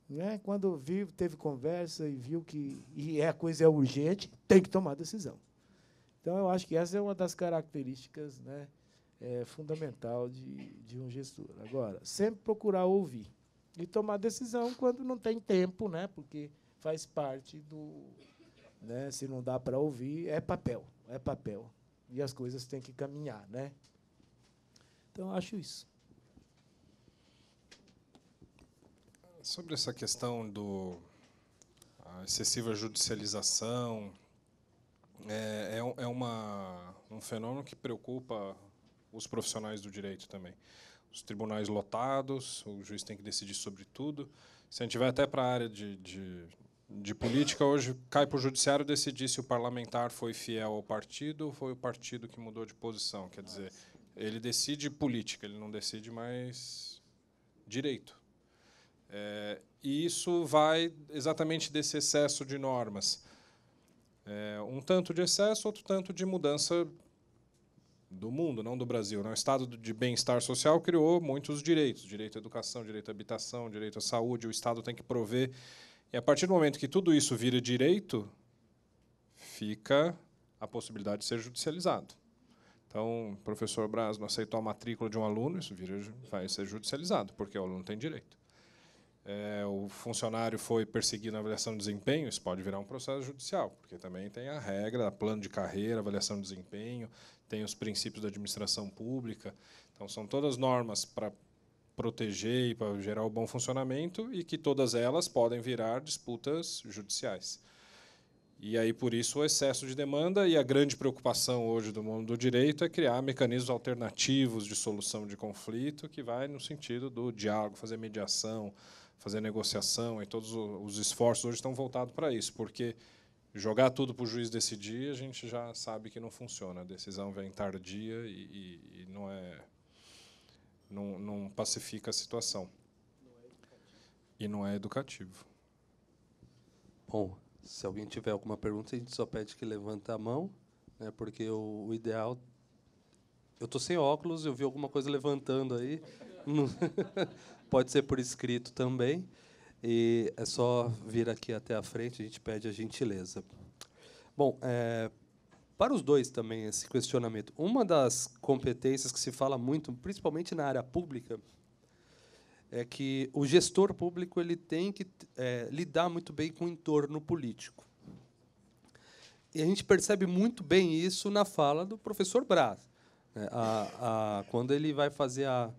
Né? Quando viu, teve conversa e viu que e é, a coisa é urgente, tem que tomar decisão. Então, eu acho que essa é uma das características né, é, fundamental de, de um gestor. Agora, sempre procurar ouvir e tomar decisão quando não tem tempo, né, porque faz parte do. Né, se não dá para ouvir, é papel, é papel. E as coisas têm que caminhar. Né? Então, acho isso. Sobre essa questão do a excessiva judicialização é, é, é uma, um fenômeno que preocupa os profissionais do direito também. Os tribunais lotados, o juiz tem que decidir sobre tudo. Se a gente vai até para a área de, de, de política, hoje cai para o judiciário decidir se o parlamentar foi fiel ao partido ou foi o partido que mudou de posição. Quer dizer, ele decide política, ele não decide mais direito. É, e isso vai exatamente desse excesso de normas. É, um tanto de excesso, outro tanto de mudança do mundo, não do Brasil. Né? O estado de bem-estar social criou muitos direitos: direito à educação, direito à habitação, direito à saúde. O Estado tem que prover. E a partir do momento que tudo isso vira direito, fica a possibilidade de ser judicializado. Então, o professor Braz não aceitou a matrícula de um aluno, isso vira, vai ser judicializado, porque o aluno tem direito é, o funcionário foi perseguido na avaliação de desempenho, isso pode virar um processo judicial, porque também tem a regra, plano de carreira, avaliação de desempenho, tem os princípios da administração pública. Então, são todas normas para proteger e para gerar o bom funcionamento e que todas elas podem virar disputas judiciais. E aí, por isso, o excesso de demanda e a grande preocupação hoje do mundo do direito é criar mecanismos alternativos de solução de conflito que vai no sentido do diálogo, fazer mediação, fazer negociação e todos os esforços hoje estão voltados para isso, porque jogar tudo para o juiz decidir, a gente já sabe que não funciona. A decisão vem tardia e, e não é não, não, pacifica a situação. Não é e não é educativo. Bom, se alguém tiver alguma pergunta, a gente só pede que levanta a mão, né, porque o, o ideal. Eu estou sem óculos, eu vi alguma coisa levantando aí. *laughs* Pode ser por escrito também. E é só vir aqui até a frente, a gente pede a gentileza. Bom, é, para os dois também esse questionamento. Uma das competências que se fala muito, principalmente na área pública, é que o gestor público ele tem que é, lidar muito bem com o entorno político. E a gente percebe muito bem isso na fala do professor Braz, né? a, a, quando ele vai fazer a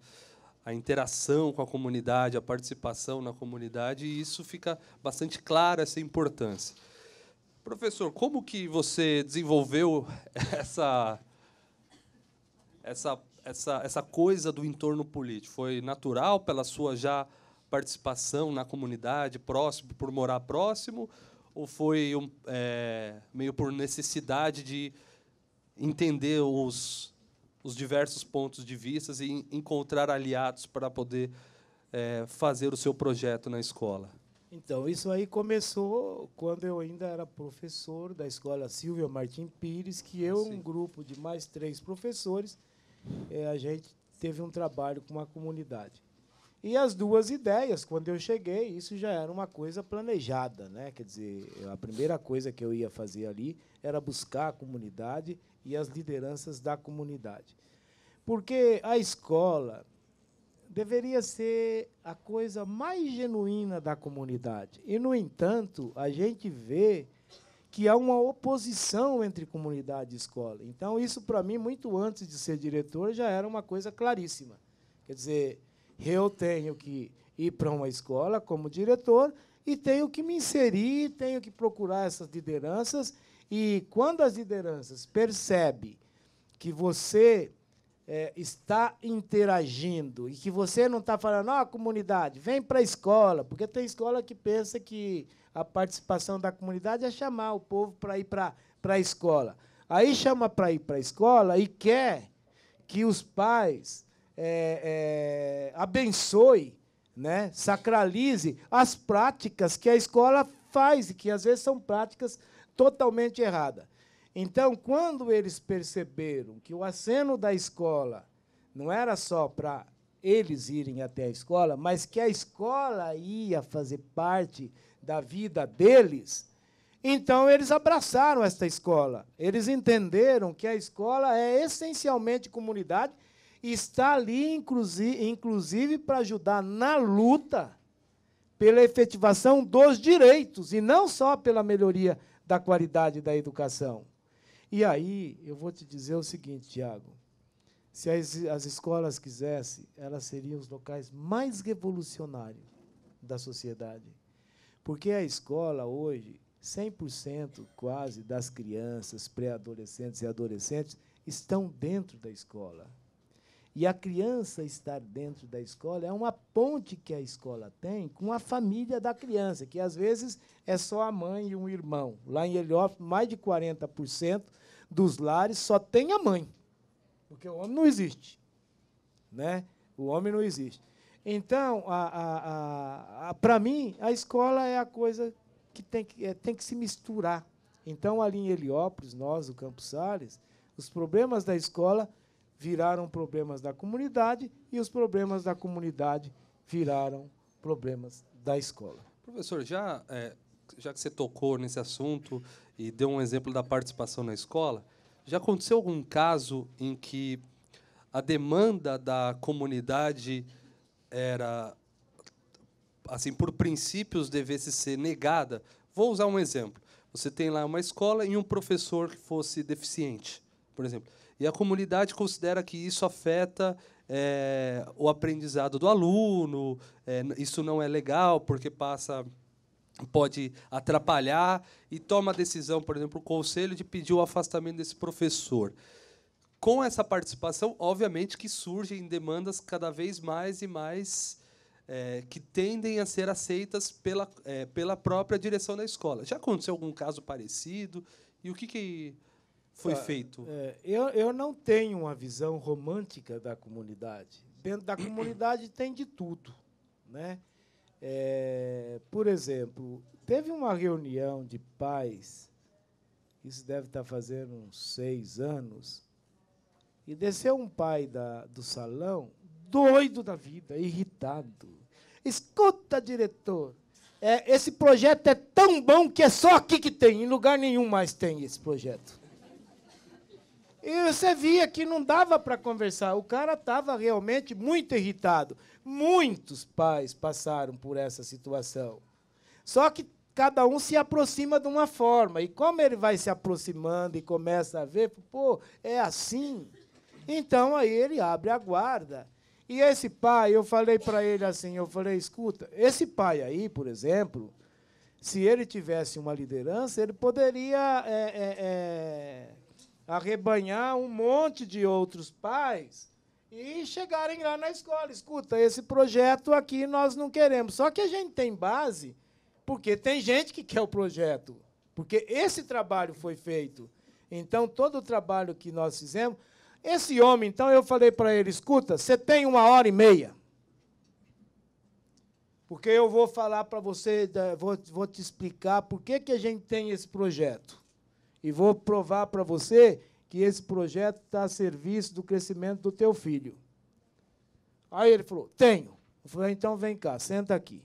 a interação com a comunidade, a participação na comunidade, e isso fica bastante claro essa importância. Professor, como que você desenvolveu *laughs* essa essa essa essa coisa do entorno político? Foi natural pela sua já participação na comunidade, próximo por morar próximo, ou foi um, é, meio por necessidade de entender os os diversos pontos de vista e encontrar aliados para poder é, fazer o seu projeto na escola? Então, isso aí começou quando eu ainda era professor da escola Silvia Martim Pires, que eu, e ah, um grupo de mais três professores, é, a gente teve um trabalho com uma comunidade. E as duas ideias, quando eu cheguei, isso já era uma coisa planejada, né? Quer dizer, a primeira coisa que eu ia fazer ali era buscar a comunidade e as lideranças da comunidade. Porque a escola deveria ser a coisa mais genuína da comunidade. E, no entanto, a gente vê que há uma oposição entre comunidade e escola. Então, isso, para mim, muito antes de ser diretor, já era uma coisa claríssima. Quer dizer, eu tenho que ir para uma escola como diretor e tenho que me inserir, tenho que procurar essas lideranças e quando as lideranças percebem que você é, está interagindo e que você não está falando, ó, oh, comunidade, vem para a escola, porque tem escola que pensa que a participação da comunidade é chamar o povo para ir para a escola. Aí chama para ir para a escola e quer que os pais é, é, abençoe, né, sacralize as práticas que a escola faz e que às vezes são práticas totalmente errada. Então, quando eles perceberam que o aceno da escola não era só para eles irem até a escola, mas que a escola ia fazer parte da vida deles, então eles abraçaram esta escola. Eles entenderam que a escola é essencialmente comunidade e está ali, inclusive, inclusive para ajudar na luta pela efetivação dos direitos, e não só pela melhoria da qualidade da educação. E aí eu vou te dizer o seguinte, Tiago. Se as, as escolas quisessem, elas seriam os locais mais revolucionários da sociedade. Porque a escola hoje, 100% quase das crianças, pré-adolescentes e adolescentes estão dentro da escola. E a criança estar dentro da escola é uma ponte que a escola tem com a família da criança, que às vezes é só a mãe e um irmão. Lá em Heliópolis, mais de 40% dos lares só tem a mãe, porque o homem não existe. Né? O homem não existe. Então, para mim, a escola é a coisa que tem que, é, tem que se misturar. Então, ali em Heliópolis, nós, o Campos Sales, os problemas da escola viraram problemas da comunidade e os problemas da comunidade viraram problemas da escola. Professor, já, é, já que você tocou nesse assunto e deu um exemplo da participação na escola, já aconteceu algum caso em que a demanda da comunidade era assim por princípios devesse ser negada? Vou usar um exemplo. Você tem lá uma escola e um professor que fosse deficiente, por exemplo. E a comunidade considera que isso afeta é, o aprendizado do aluno, é, isso não é legal porque passa pode atrapalhar e toma a decisão, por exemplo, o conselho de pedir o afastamento desse professor. Com essa participação, obviamente que surgem demandas cada vez mais e mais é, que tendem a ser aceitas pela, é, pela própria direção da escola. Já aconteceu algum caso parecido? E o que, que foi feito? É, eu, eu não tenho uma visão romântica da comunidade. Dentro da comunidade *clears throat* tem de tudo. Né? É, por exemplo, teve uma reunião de pais, isso deve estar tá fazendo uns seis anos, e desceu um pai da, do salão, doido da vida, irritado. Escuta, diretor, é, esse projeto é tão bom que é só aqui que tem, em lugar nenhum mais tem esse projeto. E você via que não dava para conversar. O cara estava realmente muito irritado. Muitos pais passaram por essa situação. Só que cada um se aproxima de uma forma. E como ele vai se aproximando e começa a ver, pô, é assim. Então aí ele abre a guarda. E esse pai, eu falei para ele assim, eu falei, escuta, esse pai aí, por exemplo, se ele tivesse uma liderança, ele poderia é, é, é, arrebanhar um monte de outros pais e chegarem lá na escola. Escuta, esse projeto aqui nós não queremos. Só que a gente tem base, porque tem gente que quer o projeto, porque esse trabalho foi feito. Então, todo o trabalho que nós fizemos. Esse homem, então, eu falei para ele: escuta, você tem uma hora e meia. Porque eu vou falar para você, vou, vou te explicar por que, que a gente tem esse projeto. E vou provar para você que esse projeto está a serviço do crescimento do teu filho. Aí ele falou: Tenho. Eu falei: ah, Então vem cá, senta aqui.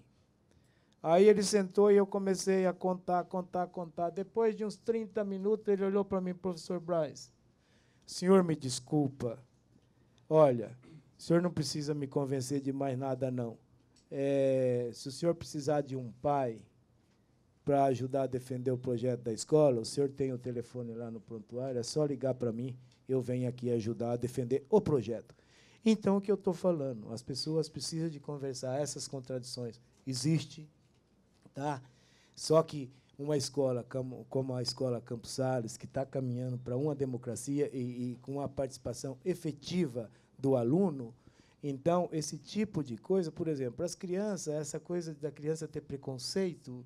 Aí ele sentou e eu comecei a contar, contar, contar. Depois de uns 30 minutos, ele olhou para mim, professor Braz, senhor me desculpa. Olha, o senhor não precisa me convencer de mais nada, não. É, se o senhor precisar de um pai, para ajudar a defender o projeto da escola, o senhor tem o telefone lá no prontuário, é só ligar para mim, eu venho aqui ajudar a defender o projeto. Então, o que eu estou falando? As pessoas precisam de conversar essas contradições. Existe, tá? Só que uma escola como a escola Campos Sales, que está caminhando para uma democracia e, e com a participação efetiva do aluno, então esse tipo de coisa, por exemplo, para as crianças, essa coisa da criança ter preconceito,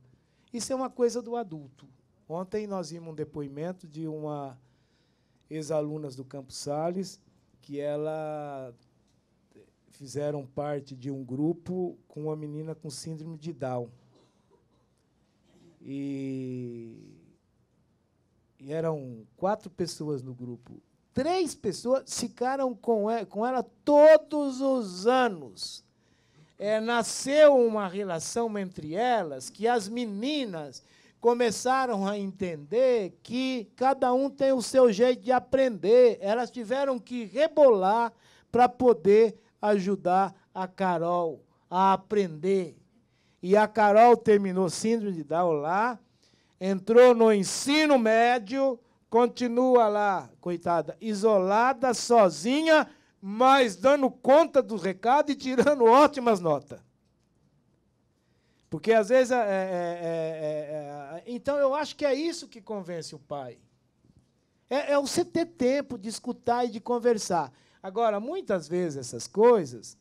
isso é uma coisa do adulto. Ontem nós vimos um depoimento de uma ex-alunas do Campos Sales, que ela eh, fizeram parte de um grupo com uma menina com síndrome de Down. E, e eram quatro pessoas no grupo. Três pessoas ficaram com ela, com ela todos os anos é, nasceu uma relação entre elas que as meninas começaram a entender que cada um tem o seu jeito de aprender. Elas tiveram que rebolar para poder ajudar a Carol a aprender. E a Carol terminou síndrome de Down lá, entrou no ensino médio, continua lá, coitada, isolada, sozinha mas dando conta do recado e tirando ótimas notas. Porque às vezes. É é, é, é, é, então eu acho que é isso que convence o pai. É, é você ter tempo de escutar e de conversar. Agora, muitas vezes essas coisas.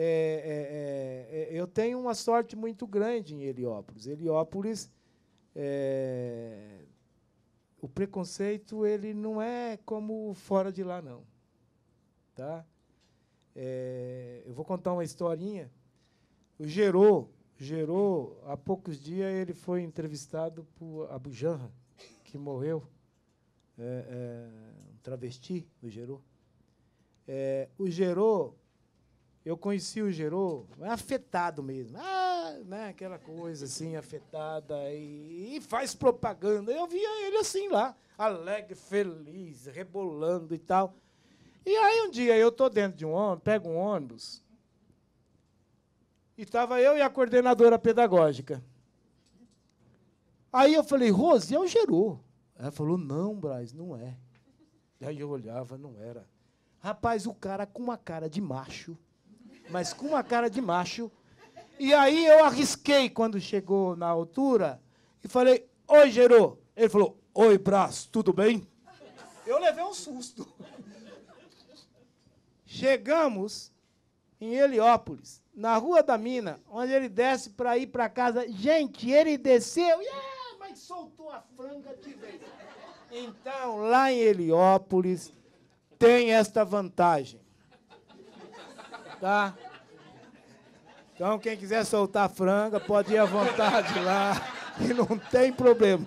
É, eu tenho uma sorte muito grande em Heliópolis. Heliópolis. o preconceito ele não é como fora de lá, não. Tá? É, eu vou contar uma historinha. O Gerô, Gerô, há poucos dias ele foi entrevistado por Abu Janra, que morreu, é, é, um travesti, o Gerô. É, o Gerô, eu conheci o Gerô, é afetado mesmo, ah, né, aquela coisa assim, afetada, e, e faz propaganda. Eu via ele assim lá, alegre, feliz, rebolando e tal. E aí um dia eu estou dentro de um ônibus, pego um ônibus, e estava eu e a coordenadora pedagógica. Aí eu falei, Rose, é o Geru. Ela falou, não, Braz, não é. Aí eu olhava, não era. Rapaz, o cara com uma cara de macho, mas com uma cara de macho. E aí eu arrisquei quando chegou na altura e falei, oi, Gerô Ele falou, oi, Braz, tudo bem? Eu levei um susto. Chegamos em Heliópolis, na Rua da Mina, onde ele desce para ir para casa. Gente, ele desceu, yeah, mas soltou a franga de vez. Então, lá em Heliópolis, tem esta vantagem. Tá? Então, quem quiser soltar franga, pode ir à vontade lá, *laughs* que não tem problema.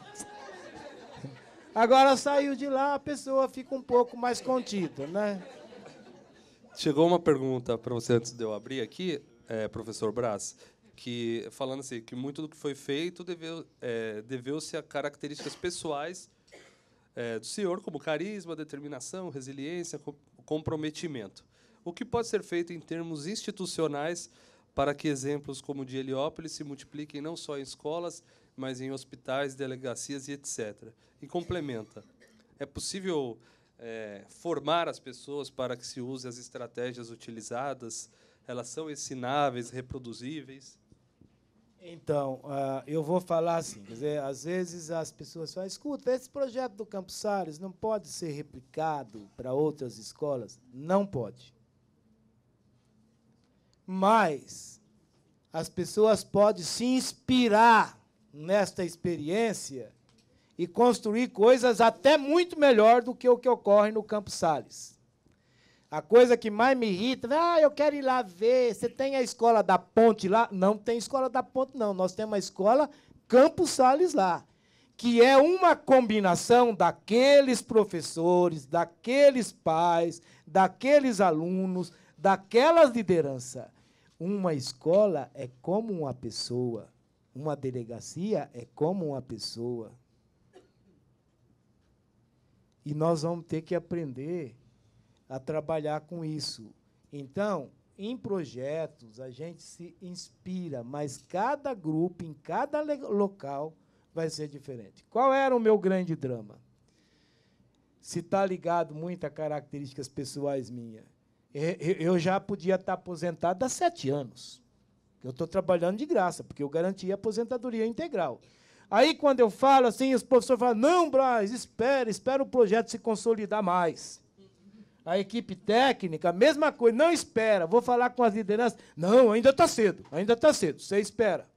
Agora saiu de lá, a pessoa fica um pouco mais contida, né? Chegou uma pergunta para você antes de eu abrir aqui, é, professor Braz, que falando assim que muito do que foi feito deveu, é, deveu-se a características pessoais é, do senhor, como carisma, determinação, resiliência, comprometimento. O que pode ser feito em termos institucionais para que exemplos como o de Heliópolis se multipliquem não só em escolas, mas em hospitais, delegacias e etc. E complementa: é possível é, formar as pessoas para que se use as estratégias utilizadas? Elas são ensináveis, reproduzíveis? Então, ah, eu vou falar assim, quer dizer, às vezes as pessoas falam, escuta, esse projeto do Campos Salles não pode ser replicado para outras escolas? Não pode. Mas as pessoas podem se inspirar nesta experiência e construir coisas até muito melhor do que o que ocorre no Campo Sales. A coisa que mais me irrita, ah, eu quero ir lá ver, você tem a escola da ponte lá? Não tem escola da ponte, não. Nós temos a escola Campo Sales lá, que é uma combinação daqueles professores, daqueles pais, daqueles alunos, daquelas lideranças. Uma escola é como uma pessoa, uma delegacia é como uma pessoa. E nós vamos ter que aprender a trabalhar com isso. Então, em projetos, a gente se inspira, mas cada grupo, em cada local, vai ser diferente. Qual era o meu grande drama? Se está ligado muito a características pessoais minhas. Eu já podia estar tá aposentado há sete anos. Eu estou trabalhando de graça, porque eu garanti a aposentadoria integral. Aí, quando eu falo assim, os professores falam: não, Braz, espera, espera o projeto se consolidar mais. A equipe técnica, mesma coisa, não espera. Vou falar com as lideranças. Não, ainda está cedo, ainda está cedo, você espera.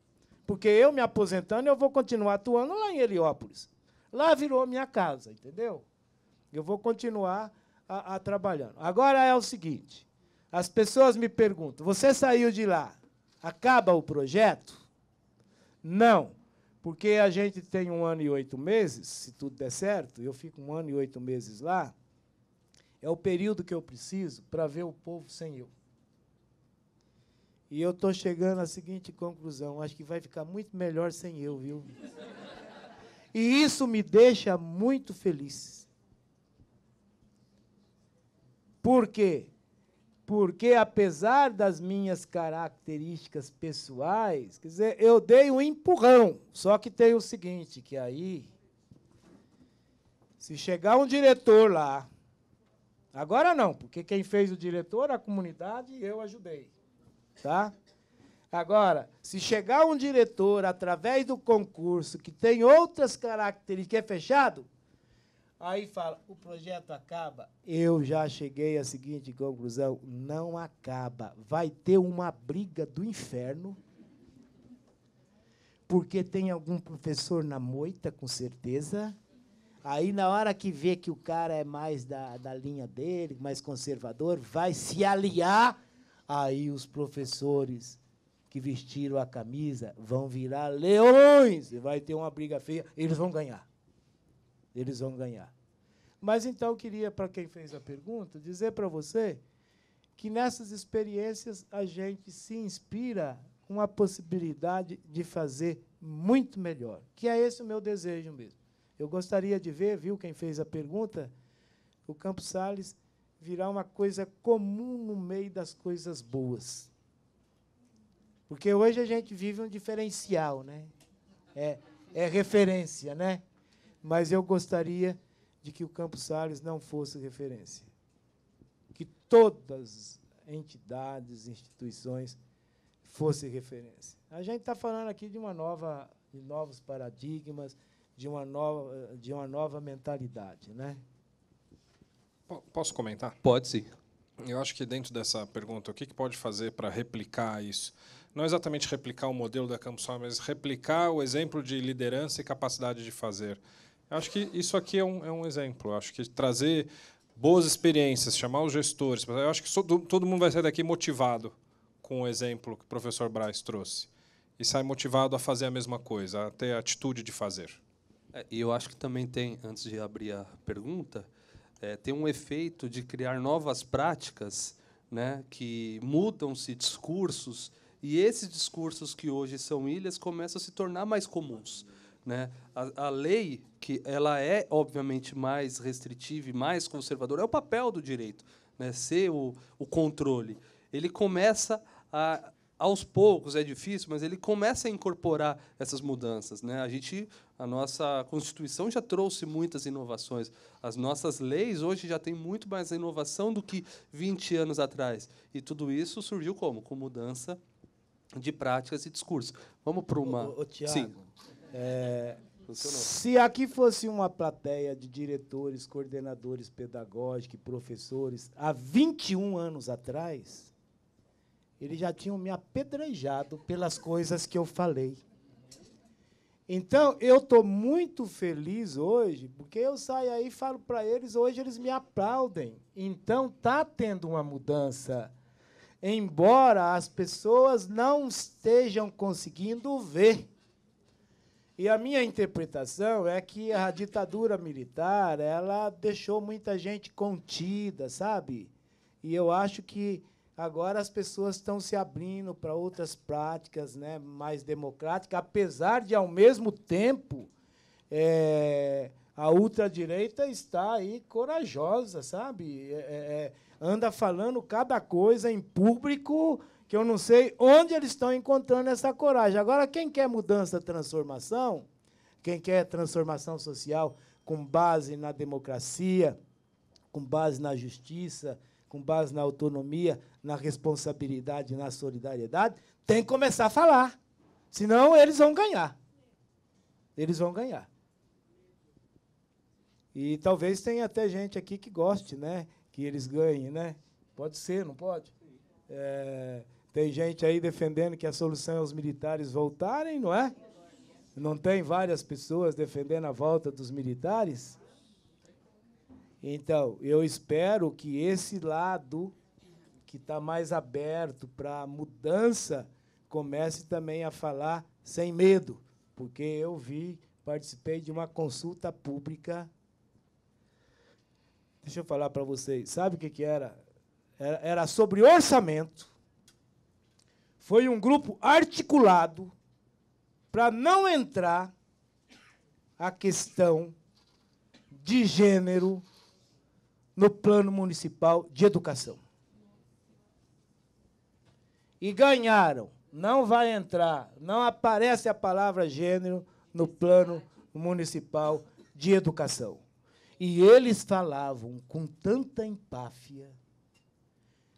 Porque eu me aposentando, eu vou continuar atuando lá em Heliópolis. Lá virou minha casa, entendeu? Eu vou continuar a, a trabalhando. Agora é o seguinte: as pessoas me perguntam, você saiu de lá, acaba o projeto? Não. Porque a gente tem um ano e oito meses, se tudo der certo, eu fico um ano e oito meses lá, é o período que eu preciso para ver o povo sem eu. E eu estou chegando à seguinte conclusão: acho que vai ficar muito melhor sem eu, viu? E isso me deixa muito feliz. Por quê? porque apesar das minhas características pessoais, quer dizer, eu dei um empurrão. Só que tem o seguinte, que aí se chegar um diretor lá, agora não, porque quem fez o diretor, a comunidade, eu ajudei, tá? Agora, se chegar um diretor através do concurso que tem outras características, que é fechado, Aí fala, o projeto acaba. Eu já cheguei à seguinte conclusão: não acaba. Vai ter uma briga do inferno, porque tem algum professor na moita, com certeza. Aí, na hora que vê que o cara é mais da, da linha dele, mais conservador, vai se aliar. Aí, os professores que vestiram a camisa vão virar leões e vai ter uma briga feia. Eles vão ganhar eles vão ganhar. Mas então eu queria, para quem fez a pergunta, dizer para você que nessas experiências a gente se inspira com a possibilidade de fazer muito melhor, que é esse o meu desejo mesmo. Eu gostaria de ver, viu quem fez a pergunta, o Campos Sales virar uma coisa comum no meio das coisas boas. Porque hoje a gente vive um diferencial, né? É, é referência, né? mas eu gostaria de que o Campos Sales não fosse referência. Que todas entidades, instituições fossem referência. A gente está falando aqui de uma nova, de novos paradigmas, de uma nova, de uma nova mentalidade, né? Posso comentar? Pode sim. Eu acho que dentro dessa pergunta, o que, que pode fazer para replicar isso? Não exatamente replicar o modelo da Campus mas replicar o exemplo de liderança e capacidade de fazer. Acho que isso aqui é um, é um exemplo. Acho que trazer boas experiências, chamar os gestores. Eu acho que todo mundo vai sair daqui motivado com o exemplo que o professor Braz trouxe. E sai motivado a fazer a mesma coisa, a ter a atitude de fazer. É, e eu acho que também tem, antes de abrir a pergunta, é, tem um efeito de criar novas práticas né, que mudam-se discursos, e esses discursos que hoje são ilhas começam a se tornar mais comuns. Né? A, a, lei, que ela é obviamente mais restritiva e mais conservadora, é o papel do direito, né? ser o, o controle. Ele começa a, aos poucos, é difícil, mas ele começa a incorporar essas mudanças. Né? A gente, a nossa Constituição já trouxe muitas inovações. As nossas leis hoje já têm muito mais inovação do que 20 anos atrás. E tudo isso surgiu como? Com mudança de práticas e discurso. Vamos para uma. Thiago, Sim. É, se aqui fosse uma plateia de diretores, coordenadores pedagógicos, professores, há 21 anos atrás, eles já tinham me apedrejado pelas coisas que eu falei. Então, eu estou muito feliz hoje, porque eu saio aí e falo para eles, hoje eles me aplaudem. Então, está tendo uma mudança. Embora as pessoas não estejam conseguindo ver. E a minha interpretação é que a ditadura militar ela deixou muita gente contida, sabe? E eu acho que agora as pessoas estão se abrindo para outras práticas né, mais democráticas, apesar de, ao mesmo tempo, é, a ultradireita está aí corajosa, sabe? É, é, anda falando cada coisa em público que eu não sei onde eles estão encontrando essa coragem. Agora, quem quer mudança, transformação, quem quer transformação social com base na democracia, com base na justiça, com base na autonomia, na responsabilidade, na solidariedade, tem que começar a falar. Senão eles vão ganhar. Eles vão ganhar. E talvez tenha até gente aqui que goste, né? Que eles ganhem, né? Pode ser, não pode? É, tem gente aí defendendo que a solução é os militares voltarem, não é? Não tem várias pessoas defendendo a volta dos militares? Então, eu espero que esse lado que está mais aberto para mudança comece também a falar sem medo, porque eu vi, participei de uma consulta pública. Deixa eu falar para vocês. Sabe o que, que era? era? Era sobre orçamento foi um grupo articulado para não entrar a questão de gênero no plano municipal de educação. E ganharam. Não vai entrar, não aparece a palavra gênero no plano municipal de educação. E eles falavam com tanta empáfia,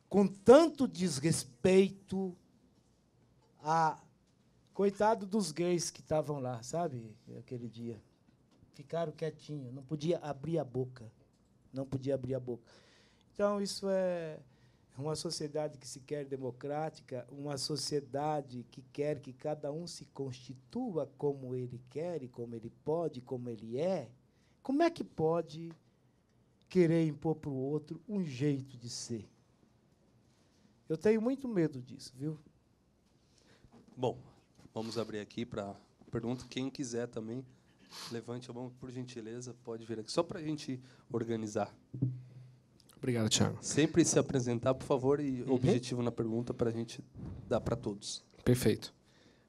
com tanto desrespeito, a coitado dos gays que estavam lá, sabe? Aquele dia. Ficaram quietinhos, não podia abrir a boca. Não podia abrir a boca. Então, isso é uma sociedade que se quer democrática, uma sociedade que quer que cada um se constitua como ele quer e como ele pode, como ele é. Como é que pode querer impor para o outro um jeito de ser? Eu tenho muito medo disso, viu? Bom, vamos abrir aqui para pergunta. Quem quiser também, levante a mão, por gentileza, pode vir aqui, só para a gente organizar. Obrigado, Thiago. Sempre se apresentar, por favor, e uhum. objetivo na pergunta para a gente dar para todos. Perfeito.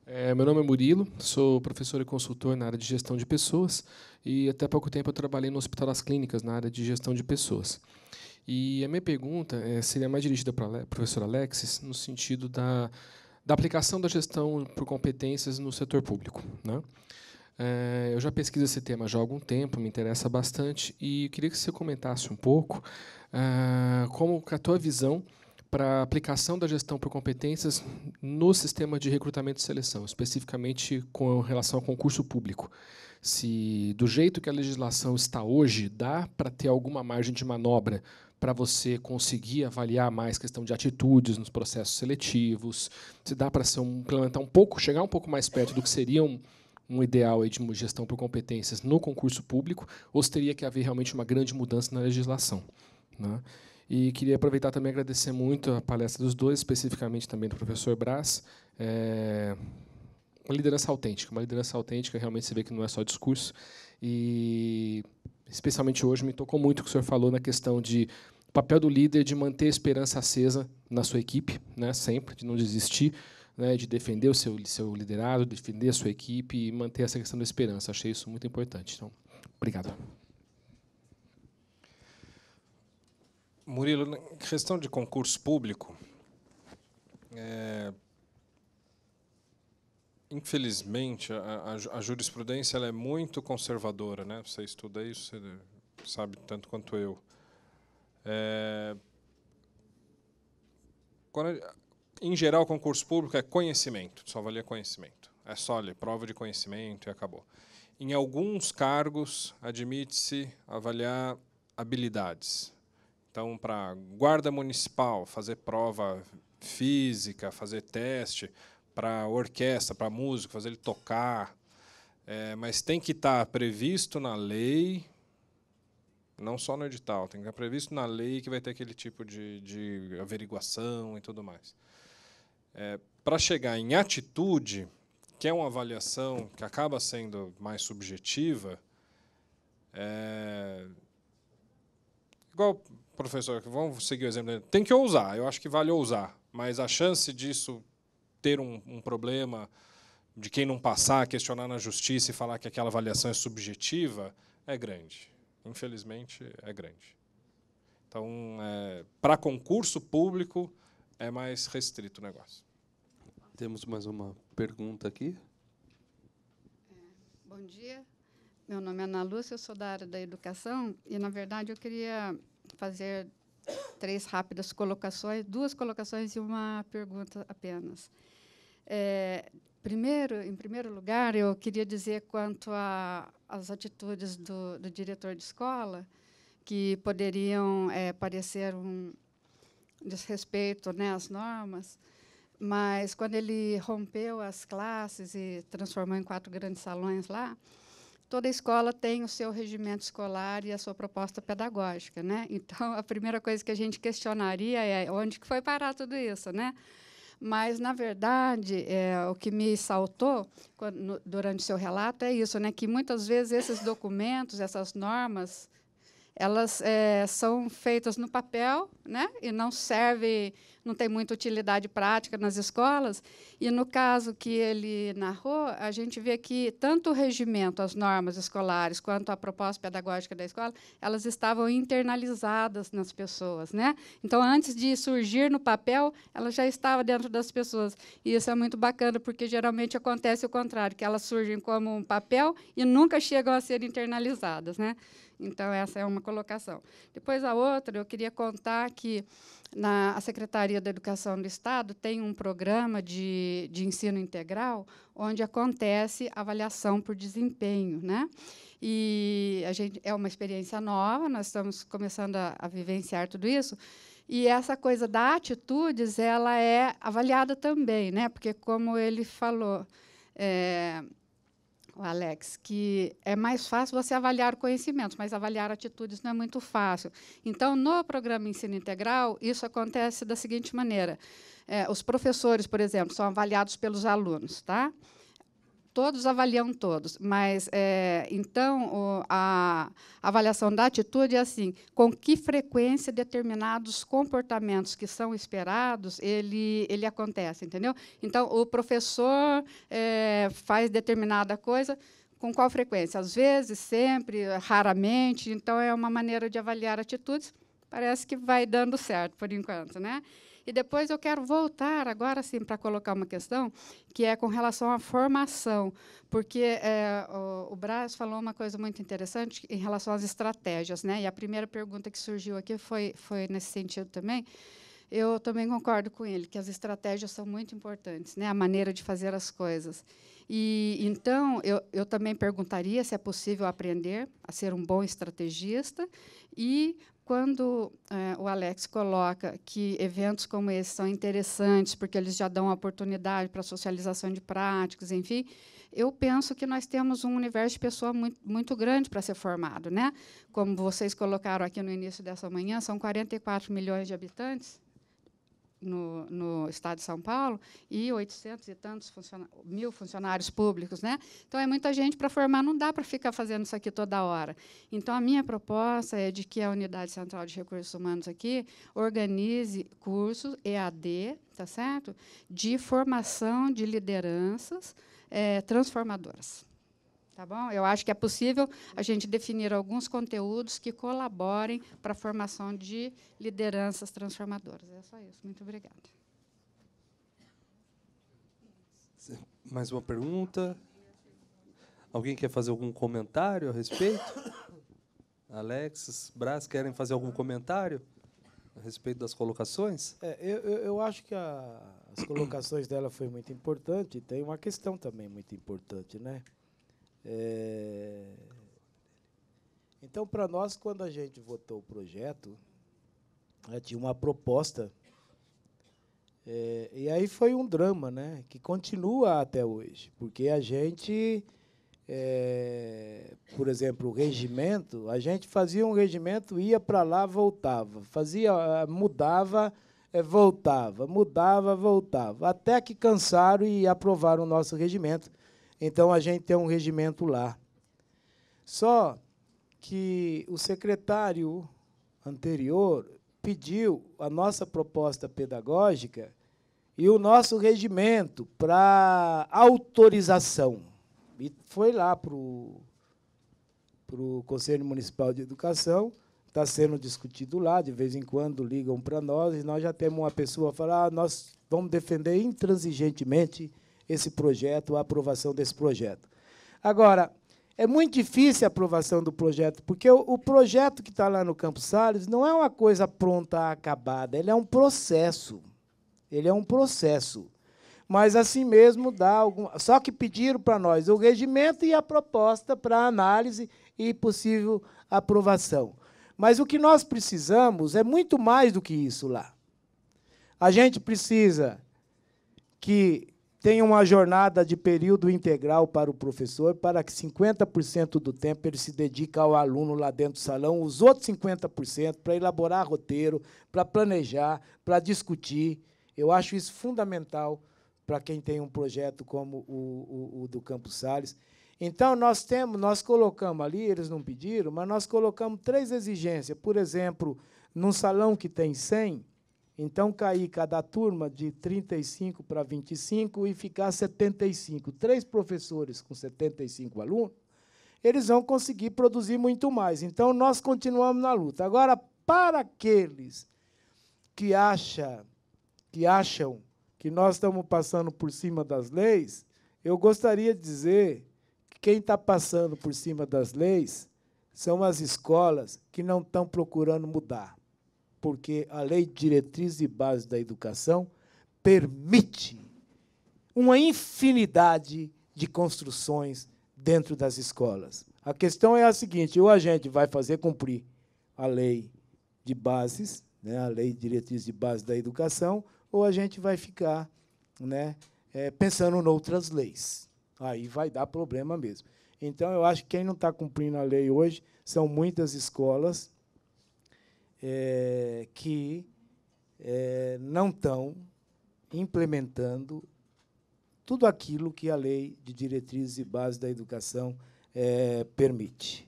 É, meu nome é Murilo, sou professor e consultor na área de gestão de pessoas e até pouco tempo eu trabalhei no Hospital das Clínicas na área de gestão de pessoas. E a minha pergunta é, seria mais dirigida para o professor Alexis, no sentido da da aplicação da gestão por competências no setor público. Né? É, eu já pesquiso esse tema já há algum tempo, me interessa bastante e queria que você comentasse um pouco uh, como é a tua visão para a aplicação da gestão por competências no sistema de recrutamento e seleção, especificamente com relação ao concurso público. Se do jeito que a legislação está hoje dá para ter alguma margem de manobra para você conseguir avaliar mais questão de atitudes nos processos seletivos, se dá para ser um, implementar um pouco, chegar um pouco mais perto do que seria um, um ideal de gestão por competências no concurso público, ou se teria que haver realmente uma grande mudança na legislação. Né? E queria aproveitar também e agradecer muito a palestra dos dois, especificamente também do professor Braz. É uma liderança autêntica, uma liderança autêntica, realmente se vê que não é só discurso. E especialmente hoje, me tocou muito o que o senhor falou na questão de papel do líder de manter a esperança acesa na sua equipe, né, sempre, de não desistir, né, de defender o seu, seu liderado, defender a sua equipe e manter essa questão da esperança. Achei isso muito importante. Então, obrigado. Murilo, questão de concurso público, é, infelizmente, a, a jurisprudência é muito conservadora. Né? Você estuda isso, você sabe tanto quanto eu. É... Quando, em geral, o concurso público é conhecimento, só valia conhecimento. É só ali, prova de conhecimento e acabou. Em alguns cargos, admite-se avaliar habilidades. Então, para guarda municipal, fazer prova física, fazer teste, para orquestra, para músico, fazer ele tocar. É, mas tem que estar tá previsto na lei, não só no edital, tem que estar tá previsto na lei que vai ter aquele tipo de, de averiguação e tudo mais. É, para chegar em atitude, que é uma avaliação que acaba sendo mais subjetiva, é... igual professor, vamos seguir o exemplo dele, tem que ousar, eu acho que vale ousar, mas a chance disso ter um, um problema de quem não passar, questionar na justiça e falar que aquela avaliação é subjetiva, é grande. Infelizmente, é grande. Então, é, para concurso público, é mais restrito o negócio. Temos mais uma pergunta aqui. É. Bom dia. Meu nome é Ana Lúcia, eu sou da área da educação e, na verdade, eu queria fazer três rápidas colocações, duas colocações e uma pergunta apenas. É, primeiro, em primeiro lugar, eu queria dizer quanto às atitudes do, do, diretor de escola, que poderiam é, parecer um desrespeito né, às normas, mas quando ele rompeu as classes e transformou em quatro grandes salões lá, toda escola tem o seu regimento escolar e a sua proposta pedagógica, né? *laughs* Então, a primeira coisa que a gente questionaria é onde que foi parar tudo isso, né? Mas, na verdade, é, o que me saltou quando, no, durante o seu relato é isso, né? Que muitas vezes esses documentos, essas normas, elas é, são feitas no papel né? e não serve, não tem muita utilidade prática nas escolas. E no caso que ele narrou, a gente vê que tanto o regimento, as normas escolares, quanto a proposta pedagógica da escola, elas estavam internalizadas nas pessoas. Né? Então, antes de surgir no papel, ela já estava dentro das pessoas. E isso é muito bacana, porque geralmente acontece o contrário, que elas surgem como um papel e nunca chegam a ser internalizadas. Né? Então, essa é uma colocação. Depois, a outra, eu queria contar que na, a Secretaria da Educação do Estado tem um programa de, de ensino integral onde acontece avaliação por desempenho. Né? E a gente, é uma experiência nova, nós estamos começando a, a vivenciar tudo isso. E essa coisa da atitudes, ela é avaliada também, né? Porque como ele falou, é, Alex, que é mais fácil você avaliar conhecimentos, mas avaliar atitudes não é muito fácil. Então, no programa Ensino Integral, isso acontece da seguinte maneira: é, os professores, por exemplo, são avaliados pelos alunos, tá? todos avaliam todos, mas é, então o, a avaliação da atitude é assim: com que frequência determinados comportamentos que são esperados ele ele acontece, entendeu? Então o professor é, faz determinada coisa com qual frequência? Às vezes, sempre, raramente. Então é uma maneira de avaliar atitudes. Parece que vai dando certo por enquanto, né? E depois eu quero voltar agora sim para colocar uma questão que é com relação à formação, porque é, o, o Braz falou uma coisa muito interessante em relação às estratégias, né? E a primeira pergunta que surgiu aqui foi foi nesse sentido também. Eu também concordo com ele que as estratégias são muito importantes, né? A maneira de fazer as coisas. E então eu, eu também perguntaria se é possível aprender a ser um bom estrategista e quando é, o Alex coloca que eventos como esse são interessantes porque eles já dão oportunidade para socialização de práticas, enfim, eu penso que nós temos um universo de pessoa muito, muito grande para ser formado, né? Como vocês colocaram aqui no início dessa manhã, são 44 milhões de habitantes no, no, estado de São Paulo e 800 e tantos mil funcionários públicos, né? Então é muita gente para formar, não dá para ficar fazendo isso aqui toda hora. Então a minha proposta é de que a unidade central de recursos humanos aqui organize cursos EAD, tá certo? De formação de lideranças é, transformadoras. Tá bom? Eu acho que é possível a gente definir alguns conteúdos que colaborem para a formação de lideranças transformadoras. É só isso. Muito obrigada. Mais uma pergunta? Alguém quer fazer algum comentário a respeito? Alexis, Brás, querem fazer algum comentário a respeito das colocações? É, eu, eu acho que a, as colocações dela foi muito importante. Tem uma questão também muito importante, né? É... Então, para nós, quando a gente votou o projeto, né, tinha uma proposta. É, e aí foi um drama, né? Que continua até hoje, porque a gente, é, por exemplo, o regimento, a gente fazia um regimento, ia para lá, voltava, fazia, eh, mudava, eh, voltava, mudava, voltava, até que cansaram e aprovaram o nosso regimento, então a gente tem um regimento lá. Só que o secretário anterior pediu a nossa proposta pedagógica e o nosso regimento para autorização. E foi lá para o, para o Conselho Municipal de Educação, está sendo discutido lá, de vez em quando ligam para nós, e nós já temos uma pessoa falar, ah, nós vamos defender intransigentemente esse projeto, a aprovação desse projeto. Agora, é muito difícil a aprovação do projeto, porque o, o projeto que está lá no Campos Salles não é uma coisa pronta, acabada, ele é um processo. Ele é um processo. Mas assim mesmo dá algum. Só que pediram para nós o regimento e a proposta para análise e possível aprovação. Mas o que nós precisamos é muito mais do que isso lá. A gente precisa que tem uma jornada de período integral para o professor, para que 50% do tempo ele se dedique ao aluno lá dentro do salão, os outros 50% para elaborar roteiro, para planejar, para discutir. Eu acho isso fundamental para quem tem um projeto como o, o, o do Campos Sales. Então, nós temos, nós colocamos ali, eles não pediram, mas nós colocamos três exigências. Por exemplo, num salão que tem 100, então, cair cada turma de 35 para 25 e ficar 75. Três professores com 75 alunos, eles vão conseguir produzir muito mais. Então, nós continuamos na luta. Agora, para aqueles que, acha, que acham que nós estamos passando por cima das leis, eu gostaria de dizer que quem está passando por cima das leis são as escolas que não estão procurando mudar porque a Lei Diretriz e Base da Educação permite uma infinidade de construções dentro das escolas. A questão é a seguinte: ou a gente vai fazer cumprir a lei de bases, né, a lei diretriz de base da educação, ou a gente vai ficar né, é, pensando em outras leis. Aí vai dar problema mesmo. Então, eu acho que quem não está cumprindo a lei hoje são muitas escolas é, que é, não estão implementando tudo aquilo que a lei de diretrizes e bases da educação é, permite.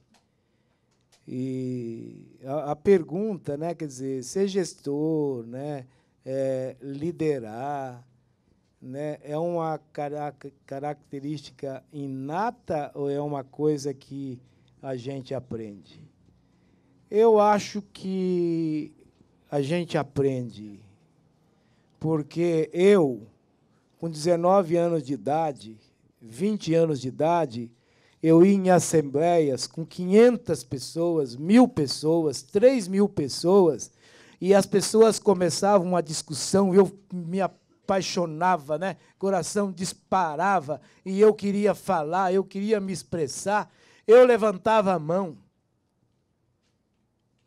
E a, a, pergunta, né, quer dizer, ser gestor, né, é, liderar, né, é uma característica inata ou é uma coisa que a gente aprende? Eu acho que a gente aprende, porque eu, com 19 anos de idade, 20 anos de idade, eu ia em assembleias com 500 pessoas, mil pessoas, 3 mil pessoas, e as pessoas começavam uma discussão, eu me apaixonava, né? coração disparava, e eu queria falar, eu queria me expressar, eu levantava a mão.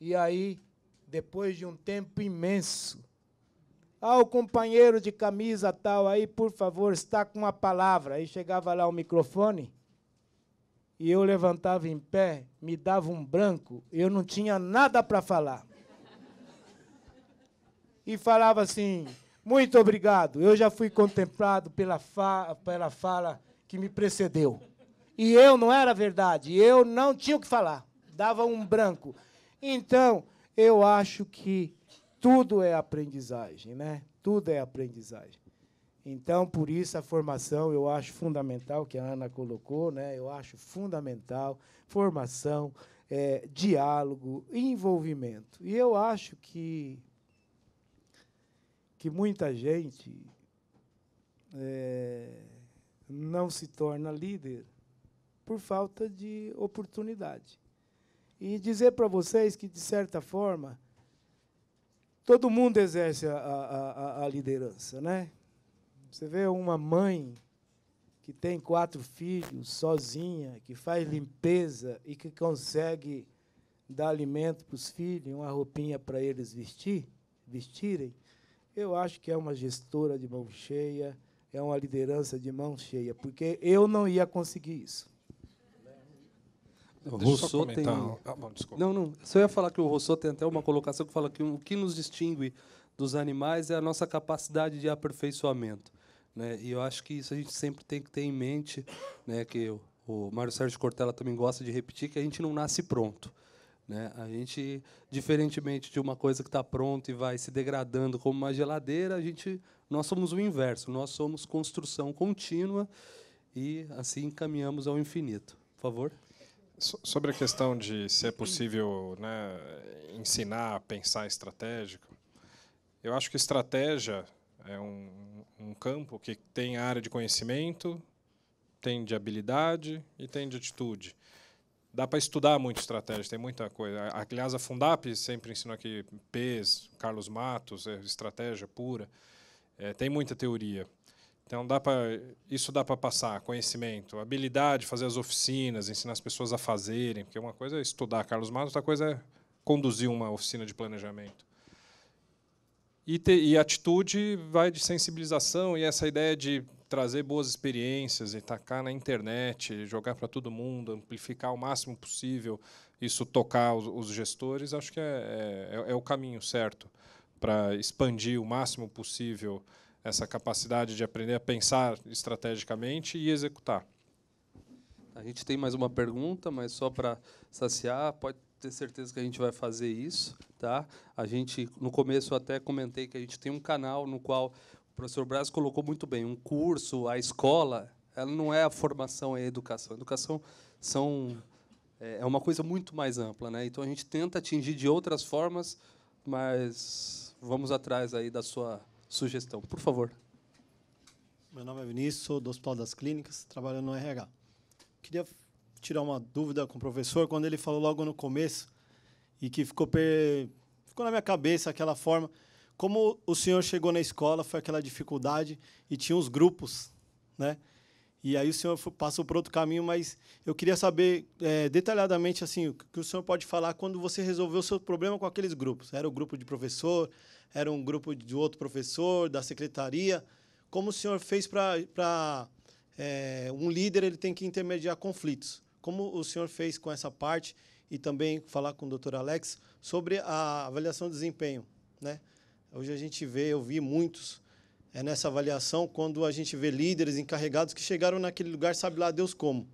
E aí, depois de um tempo imenso, ah, o companheiro de camisa tal aí, por favor, está com a palavra. Aí chegava lá o microfone e eu levantava em pé, me dava um branco, eu não tinha nada para falar. E falava assim: muito obrigado, eu já fui contemplado pela, fa pela fala que me precedeu. E eu não era verdade, eu não tinha o que falar, dava um branco. Então, eu acho que tudo é aprendizagem, né? Tudo é aprendizagem. Então, por isso a formação eu acho fundamental, que a Ana colocou, né? Eu acho fundamental formação, é, diálogo, envolvimento. E eu acho que que muita gente é, não se torna líder por falta de oportunidade e dizer para vocês que, de certa forma, todo mundo exerce a, a, a, liderança. Né? Você vê uma mãe que tem quatro filhos, sozinha, que faz limpeza e que consegue dar alimento para os filhos, uma roupinha para eles vestir, vestirem, eu acho que é uma gestora de mão cheia, é uma liderança de mão cheia, porque eu não ia conseguir isso. O Rousseau tem. Ah, bom, não, não. Só ia falar que o Rousseau tem até uma colocação que fala que o que nos distingue dos animais é a nossa capacidade de aperfeiçoamento. Né? E eu acho que isso a gente sempre tem que ter em mente, né? que o, o Mário Sérgio Cortella também gosta de repetir, que a gente não nasce pronto. Né? A gente, diferentemente de uma coisa que está pronta e vai se degradando como uma geladeira, a gente, nós somos o inverso, nós somos construção contínua e assim caminhamos ao infinito. Por favor. Sobre a questão de se é possível né, ensinar a pensar estratégico, eu acho que estratégia é um, um campo que tem área de conhecimento, tem de habilidade e tem de atitude. Dá para estudar muito estratégia, tem muita coisa. Aliás, a Fundap sempre ensinou aqui, Pes, Carlos Matos, é estratégia pura. É, tem muita teoria. Então dá isso dá para passar conhecimento, habilidade, fazer as oficinas, ensinar as pessoas a fazerem, porque uma coisa é estudar Carlos Matos, outra coisa é conduzir uma oficina de planejamento. E, e atitude vai de sensibilização e essa ideia de trazer boas experiências e tacar na internet, jogar para todo mundo, amplificar o máximo possível, isso tocar os, os gestores, acho que é, é, é o caminho certo para expandir o máximo possível essa capacidade de aprender a pensar estrategicamente e executar. A gente tem mais uma pergunta, mas só para saciar, pode ter certeza que a gente vai fazer isso, tá? A gente no começo eu até comentei que a gente tem um canal no qual o professor Braz colocou muito bem, um curso, a escola, ela não é a formação, é a educação. A educação são é, é uma coisa muito mais ampla, né? Então a gente tenta atingir de outras formas, mas vamos atrás aí da sua sugestão. Por favor. Meu nome é Vinícius, sou do Hospital das Clínicas, trabalho no RH. Queria tirar uma dúvida com o professor quando ele falou logo no começo e que ficou per... ficou na minha cabeça aquela forma como o senhor chegou na escola foi aquela dificuldade e tinha os grupos, né? E aí o senhor passou por outro caminho, mas eu queria saber é, detalhadamente assim o que o senhor pode falar quando você resolveu o seu problema com aqueles grupos. Era o grupo de professor, era um grupo de outro professor, da secretaria. Como o senhor fez para. É, eh, um líder ele tem que intermediar conflitos. Como o senhor fez com essa parte e também falar com o doutor Alex sobre a avaliação de desempenho. Né? Hoje a gente vê, eu vi muitos é nessa avaliação, quando a gente vê líderes encarregados que chegaram naquele lugar, sabe lá Deus como,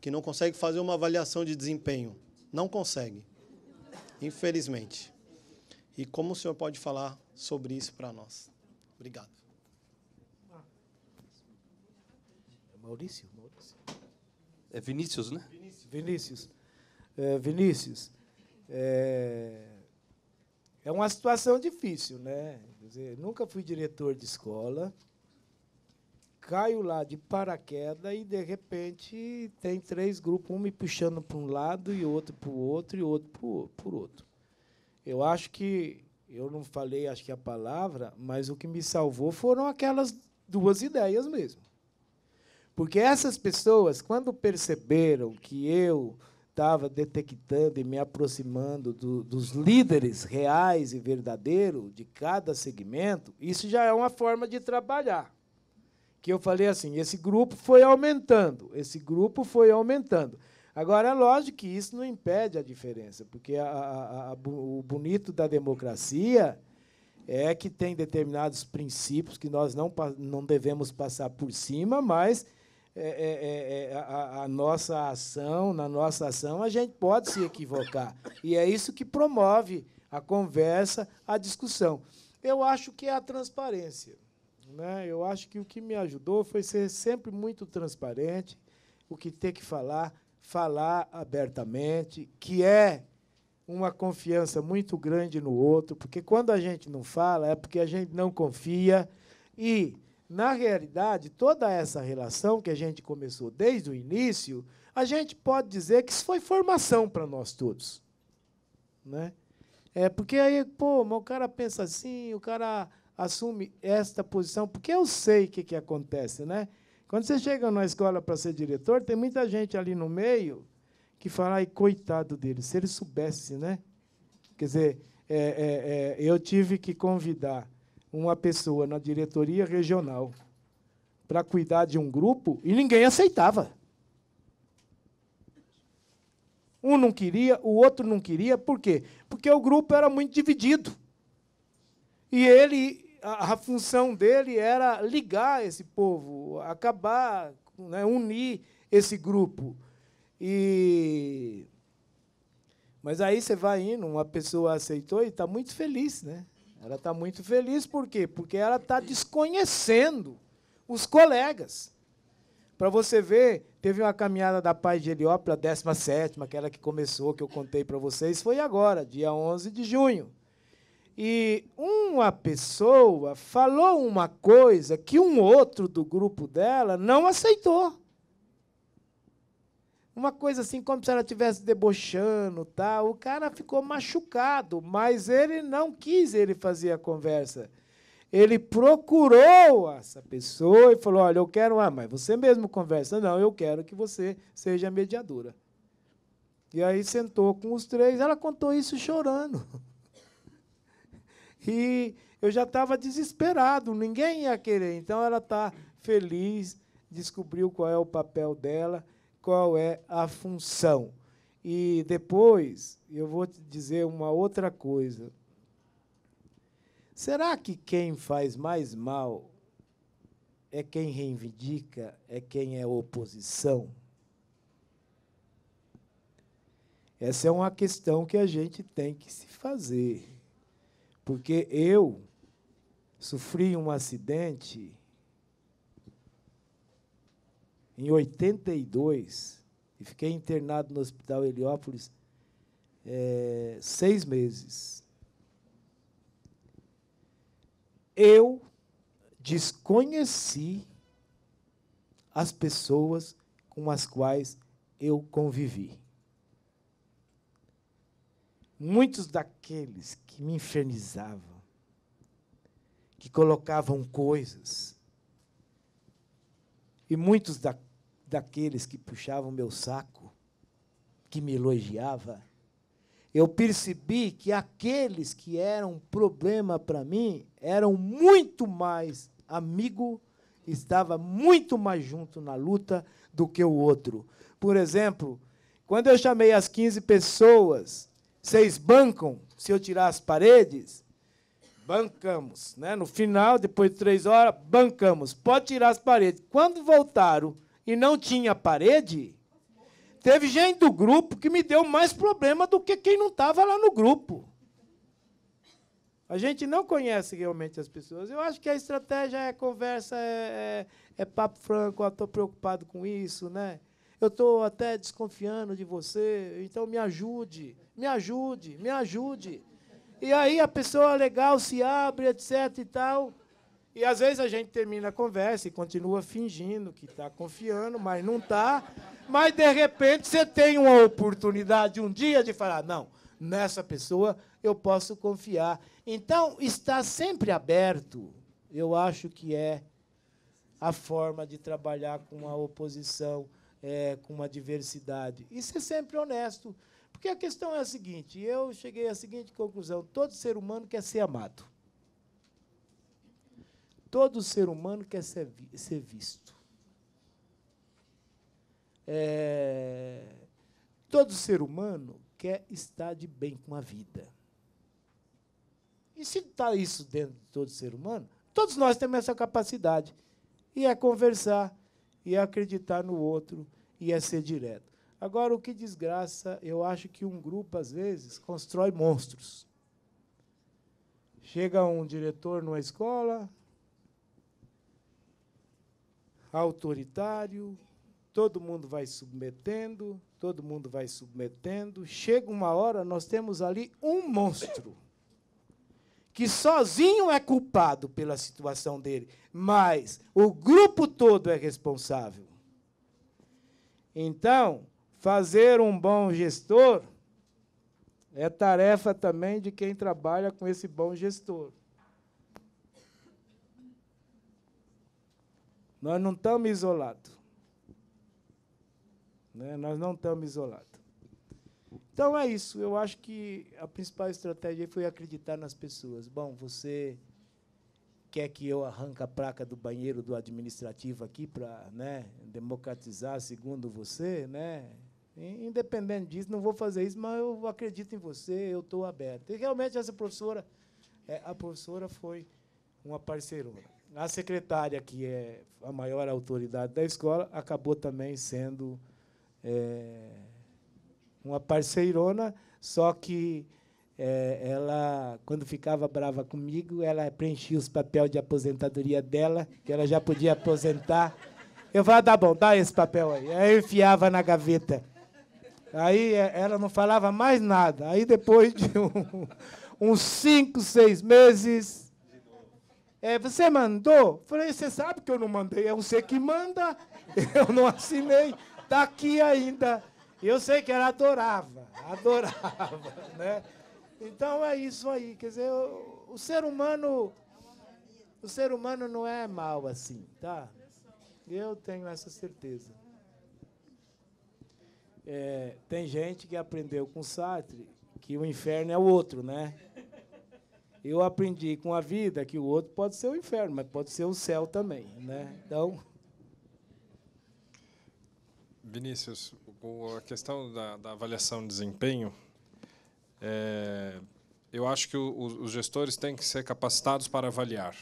que não consegue fazer uma avaliação de desempenho. Não consegue, infelizmente. E como o senhor pode falar sobre isso para nós. Obrigado. É Maurício, Maurício. É Vinícius, né? Vinícius. É, Vinícius, é, é uma situação difícil, né? Quer dizer, nunca fui diretor de escola, caio lá de paraquedas e, de repente, tem três grupos, um me puxando para um lado e outro para o outro e outro para o outro. Eu acho que eu não falei, acho que a palavra, mas o que me salvou foram aquelas duas ideias mesmo. Porque essas pessoas, quando perceberam que eu estava detectando e me aproximando do, dos líderes reais e verdadeiros de cada segmento, isso já é uma forma de trabalhar. Que eu falei assim: esse grupo foi aumentando, esse grupo foi aumentando. Agora, é lógico que isso não impede a diferença, porque a, a, a, o bonito da democracia é que tem determinados princípios que nós não, não devemos passar por cima, mas é, é, é, é a, a, nossa ação, na nossa ação, a gente pode se equivocar. E é isso que promove a conversa, a discussão. Eu acho que é a transparência. Né? Eu acho que o que me ajudou foi ser sempre muito transparente, o que ter que falar, falar abertamente, que é uma confiança muito grande no outro, porque quando a gente não fala é porque a gente não confia e na realidade, toda essa relação que a gente começou desde o início, a gente pode dizer que isso foi formação para nós todos. Né? É porque aí, pô, o cara pensa assim, o cara assume esta posição, porque eu sei o que, que acontece, né? Quando você chega na escola para ser diretor, tem muita gente ali no meio que fala, ai, coitado dele, se ele soubesse, né? Quer dizer, é, é, é, eu tive que convidar uma pessoa na diretoria regional para cuidar de um grupo e ninguém aceitava. Um não queria, o outro não queria, por quê? Porque o grupo era muito dividido. E ele a, a função dele era ligar esse povo, acabar, né, unir esse grupo. E mas aí você vai indo, uma pessoa aceitou e está muito feliz, né? Ela está muito feliz por quê? Porque ela está desconhecendo os colegas. Para você ver, teve uma caminhada da Paz de Heliópolis, a 17, aquela que começou, que eu contei para vocês, foi agora, dia 11 de junho e uma pessoa falou uma coisa que um outro do grupo dela não aceitou. Uma coisa assim, como se ela estivesse debochando, tá? o cara ficou machucado, mas ele não quis ele fazer a conversa. Ele procurou essa pessoa e falou: Olha, eu quero. Ah, mas você mesmo conversa. Não, eu quero que você seja mediadora. E aí sentou com os três. Ela contou isso chorando. *laughs* E eu já estava desesperado, ninguém ia querer. Então ela está feliz, descobriu qual é o papel dela, qual é a função. E depois eu vou te dizer uma outra coisa. Será que quem faz mais mal é quem reivindica, é quem é oposição? Essa é uma questão que a gente tem que se fazer. Porque eu sofri um acidente em 82 e fiquei internado no Hospital Heliópolis é, seis meses. Eu desconheci as pessoas com as quais eu convivi. Muitos daqueles que me infernizavam, que colocavam coisas, e muitos da, daqueles que puxavam meu saco, que me elogiava, eu percebi que aqueles que eram um problema para mim eram muito mais amigo, estava muito mais junto na luta do que o outro. Por exemplo, quando eu chamei as 15 pessoas vocês bancam se eu tirar as paredes? Bancamos. Né? No final, depois de três horas, bancamos. Pode tirar as paredes. Quando voltaram e não tinha parede, teve gente do grupo que me deu mais problema do que quem não estava lá no grupo. A gente não conhece realmente as pessoas. Eu acho que a estratégia é conversa, é, é, é papo franco, estou preocupado com isso, né? eu estou até desconfiando de você, então me ajude, me ajude, me ajude. E aí a pessoa legal se abre, etc e tal. E às vezes a gente termina a conversa e continua fingindo que está confiando, mas não está. Mas de repente você tem uma oportunidade um dia de falar: não, nessa pessoa eu posso confiar. Então está sempre aberto. Eu acho que é a forma de trabalhar com a oposição é, com uma diversidade. E ser sempre honesto. Porque a questão é a seguinte: eu cheguei à seguinte conclusão: todo ser humano quer ser amado. Todo ser humano quer ser, vi ser visto. É, todo ser humano quer estar de bem com a vida. E se está isso dentro de todo ser humano, todos nós temos essa capacidade. E é conversar, e é acreditar no outro, e é ser direto. Agora, o que desgraça, eu acho que um grupo, às vezes, constrói monstros. Chega um diretor numa escola, autoritário, todo mundo vai submetendo, todo mundo vai submetendo. Chega uma hora, nós temos ali um monstro que sozinho é culpado pela situação dele, mas o grupo todo é responsável. Então, fazer um bom gestor é tarefa também de quem trabalha com esse bom gestor. Nós não estamos isolados. Né? Nós não estamos isolados. Então é isso. Eu acho que a principal estratégia foi acreditar nas pessoas. Bom, você quer que eu arranque a placa do banheiro do administrativo aqui para né, democratizar, segundo você, né? Independente disso, não vou fazer isso, mas eu acredito em você, eu estou aberto. E realmente essa professora, é, a professora foi uma parceirona. A secretária, que é a maior autoridade da escola, acabou também sendo é, uma parceirona, só que é, ela, quando ficava brava comigo, ela preenchia os papéis de aposentadoria dela, que ela já podia aposentar. Eu falava, dá tá bom, dá esse papel aí. Aí eu enfiava na gaveta. Aí é, ela não falava mais nada. Aí depois de um, *laughs* uns cinco, seis meses, é, você mandou? Falei, você sabe que eu não mandei, é você que manda. *laughs* Eu não assinei, tá aqui ainda. Eu sei que ela adorava, adorava, *laughs* né? Então é isso aí. Quer dizer, o, o ser humano. O ser humano não é mal assim, tá? Eu tenho essa certeza. É, tem gente que aprendeu com Sartre que o inferno é o outro, né? Eu aprendi com a vida que o outro pode ser o inferno, mas pode ser o céu também, né? Então. Vinícius, a questão da, da avaliação de desempenho é, eu acho que o, os gestores têm que ser capacitados para avaliar.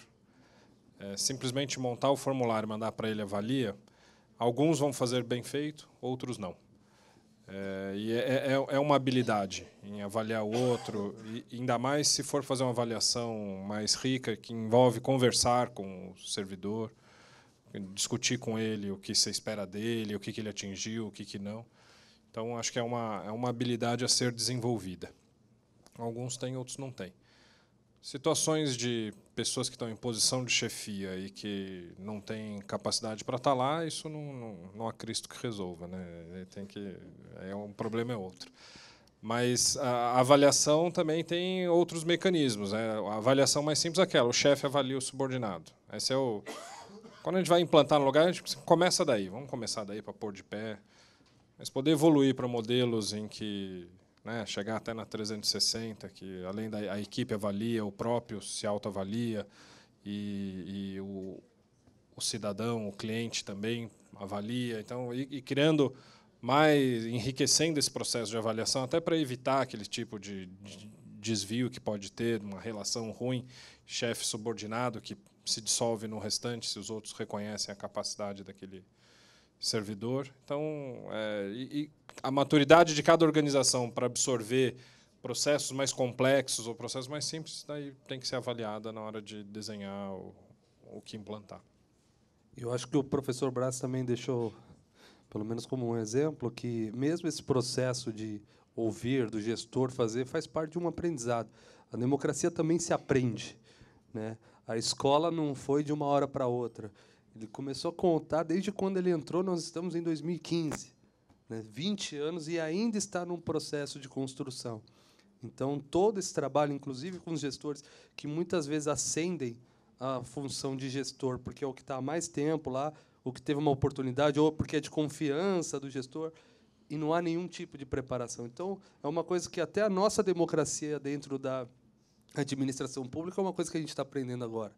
É, simplesmente montar o formulário e mandar para ele avalia, alguns vão fazer bem feito, outros não. É, e é, é, é, é uma habilidade em avaliar o outro, e ainda mais se for fazer uma avaliação mais rica, que envolve conversar com o servidor, discutir com ele o que você espera dele, o que, que ele atingiu, o que, que não. Então, acho que é uma, é uma habilidade a ser desenvolvida. Alguns têm, outros não têm. Situações de pessoas que estão em posição de chefia e que não têm capacidade para estar tá lá, isso não, não, não há Cristo que resolva, né? tem que é um problema é outro. Mas a avaliação também tem outros mecanismos. Né? A avaliação mais simples é aquela: o chefe avalia o subordinado. Esse é o quando a gente vai implantar no lugar, a gente começa daí. Vamos começar daí para pôr de pé. Mas poder evoluir para modelos em que né, chegar até na 360, que além da equipe avalia, o próprio se autoavalia e, e o, o, cidadão, o cliente também avalia. Então, e, e, criando mais, enriquecendo esse processo de avaliação, até para evitar aquele tipo de, de desvio que pode ter, uma relação ruim, chefe subordinado que se dissolve no restante se os outros reconhecem a capacidade daquele, servidor. Então, é, e, e a maturidade de cada organização para absorver processos mais complexos ou processos mais simples, daí tem que ser avaliada na hora de desenhar o, o que implantar. Eu acho que o professor Braz também deixou, pelo menos como um exemplo, que mesmo esse processo de ouvir, do gestor fazer, faz parte de um aprendizado. A democracia também se aprende. Né? A escola não foi de uma hora para outra. Ele começou a contar desde quando ele entrou, nós estamos em 2015. Né? 20 anos e ainda está num processo de construção. Então, todo esse trabalho, inclusive com os gestores, que muitas vezes ascendem a função de gestor, porque é o que está há mais tempo lá, o que teve uma oportunidade, ou porque é de confiança do gestor, e não há nenhum tipo de preparação. Então, é uma coisa que até a nossa democracia dentro da administração pública é uma coisa que a gente está aprendendo agora.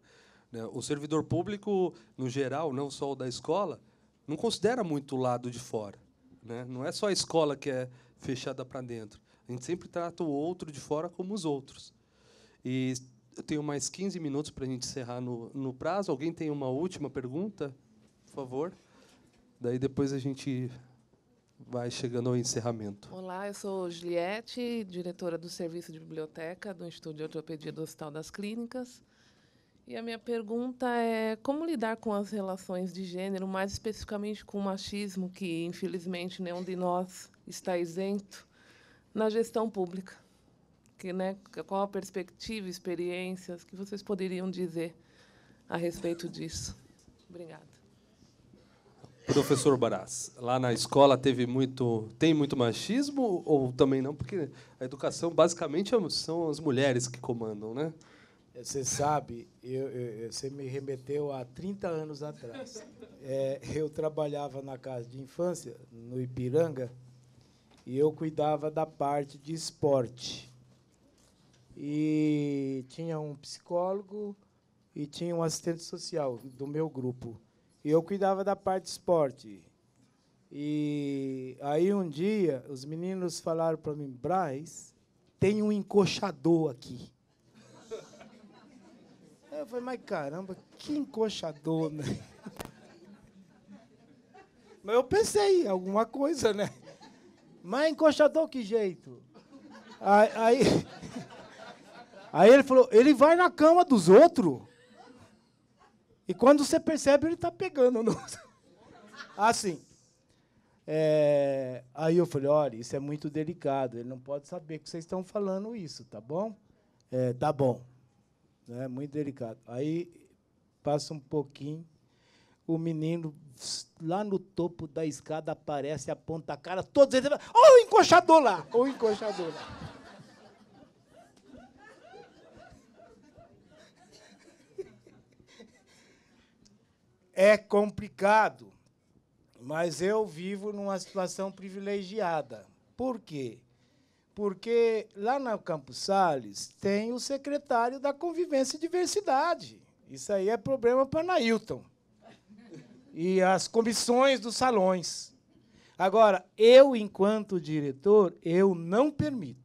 Né, o servidor público, no geral, não só o da escola, não considera muito o lado de fora. Né? Não é só a escola que é fechada para dentro. A gente sempre trata o outro de fora como os outros. E eu tenho mais 15 minutos para a gente encerrar no, no prazo. Alguém tem uma última pergunta? Por favor. Daí depois a gente vai chegando ao encerramento. Olá, eu sou Juliette, diretora do Serviço de Biblioteca do Instituto de Ortopedia do Hospital das Clínicas. E a minha pergunta é como lidar com as relações de gênero, mais especificamente com o machismo, que infelizmente nenhum de nós está isento, na gestão pública? Que, né, qual a perspectiva, experiências que vocês poderiam dizer a respeito disso? Obrigada. Professor Barás, lá na escola teve muito, tem muito machismo ou também não? Porque a educação basicamente é são as mulheres que comandam, né? Você sabe, eu, eu, você me remeteu a 30 anos atrás. É, eu trabalhava na casa de infância, no Ipiranga, e eu cuidava da parte de esporte. E tinha um psicólogo e tinha um assistente social do meu grupo. E eu cuidava da parte de esporte. E aí um dia os meninos falaram para mim, Braz, tem um encoxador aqui. Eu falei, mas caramba, que encoxador, né? *laughs* Mas eu pensei, alguma coisa, né? Mas encoxador que jeito? Aí, aí, *laughs* aí ele falou, ele vai na cama dos outros. E quando você percebe, ele está pegando. No... *laughs* Assim. É... Aí eu falei, olha, isso é muito delicado. Ele não pode saber que vocês estão falando isso, tá bom? É, tá bom né? muito delicado. Aí passa um pouquinho, o menino lá no topo da escada aparece, aponta a cara, todos eles. Ó, oh, o encoxador lá! O encoxador lá. É complicado, mas eu vivo numa situação privilegiada. Por quê? porque lá no Campos Salles tem o secretário da Convivência e Diversidade. Isso aí é problema para Nailton. E as comissões dos salões. Agora, eu, enquanto diretor, eu não permito.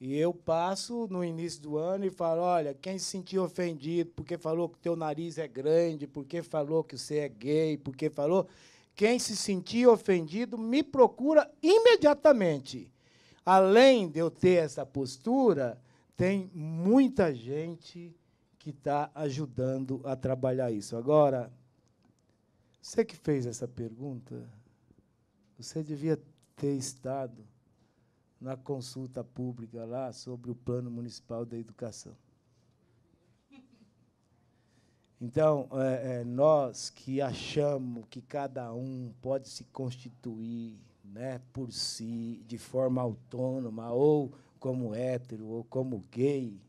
E eu passo no início do ano e falo, olha, quem se sentiu ofendido porque falou que teu nariz é grande, porque falou que você é gay, porque falou, quem se sentir ofendido, me procura imediatamente. Além de eu ter essa postura, tem muita gente que está ajudando a trabalhar isso. Agora, você que fez essa pergunta, você devia ter estado na consulta pública lá sobre o Plano Municipal da Educação. Então, é, é, nós que achamos que cada um pode se constituir né, por si, de forma autônoma, ou como hétero, ou como gay,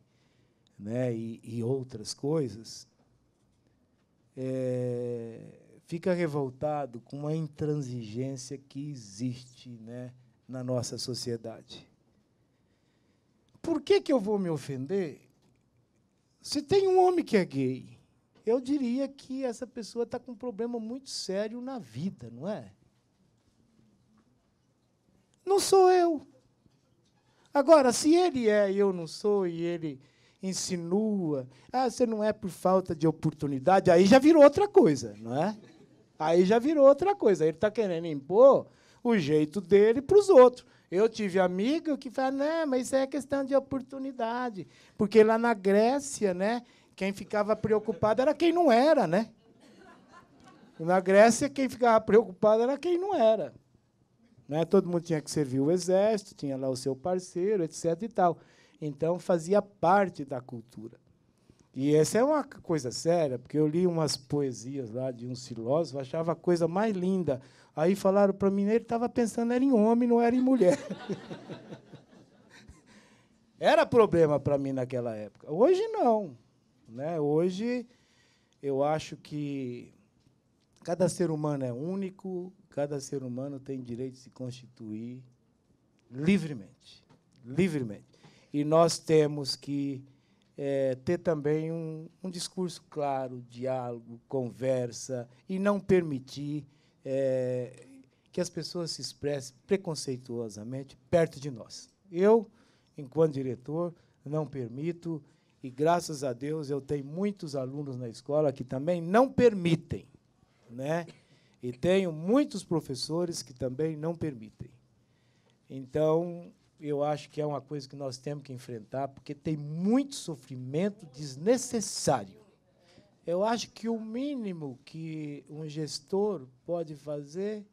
né, e, e outras coisas, é, fica revoltado com a intransigência que existe né, na nossa sociedade. Por que, que eu vou me ofender se tem um homem que é gay? eu diria que essa pessoa está com um problema muito sério na vida, não é? Não sou eu. Agora, se ele é e eu não sou, e ele insinua, ah, você não é por falta de oportunidade, aí já virou outra coisa, não é? Aí já virou outra coisa. Ele está querendo impor o jeito dele para os outros. Eu tive amigo que fala, não, mas isso é questão de oportunidade. Porque lá na Grécia, né, quem ficava preocupado era quem não era, né? Na Grécia, quem ficava preocupado era quem não era. Né? Todo mundo tinha que servir o exército, tinha lá o seu parceiro, etc. e tal. Então, fazia parte da cultura. E essa é uma coisa séria, porque eu li umas poesias lá de um filósofo, achava a coisa mais linda. Aí falaram para mim, ele estava pensando era em homem, não era em mulher. *laughs* era problema para mim naquela época. Hoje, não. Né? Hoje, eu acho que cada ser humano é único, cada ser humano tem direito de se constituir livremente. Livremente. E nós temos que é, ter também um, um, discurso claro, diálogo, conversa, e não permitir é, que as pessoas se expressem preconceituosamente perto de nós. Eu, enquanto diretor, não permito e graças a Deus eu tenho muitos alunos na escola que também não permitem, né? E tenho muitos professores que também não permitem. Então, eu acho que é uma coisa que nós temos que enfrentar, porque tem muito sofrimento desnecessário. Eu acho que o mínimo que um gestor pode fazer,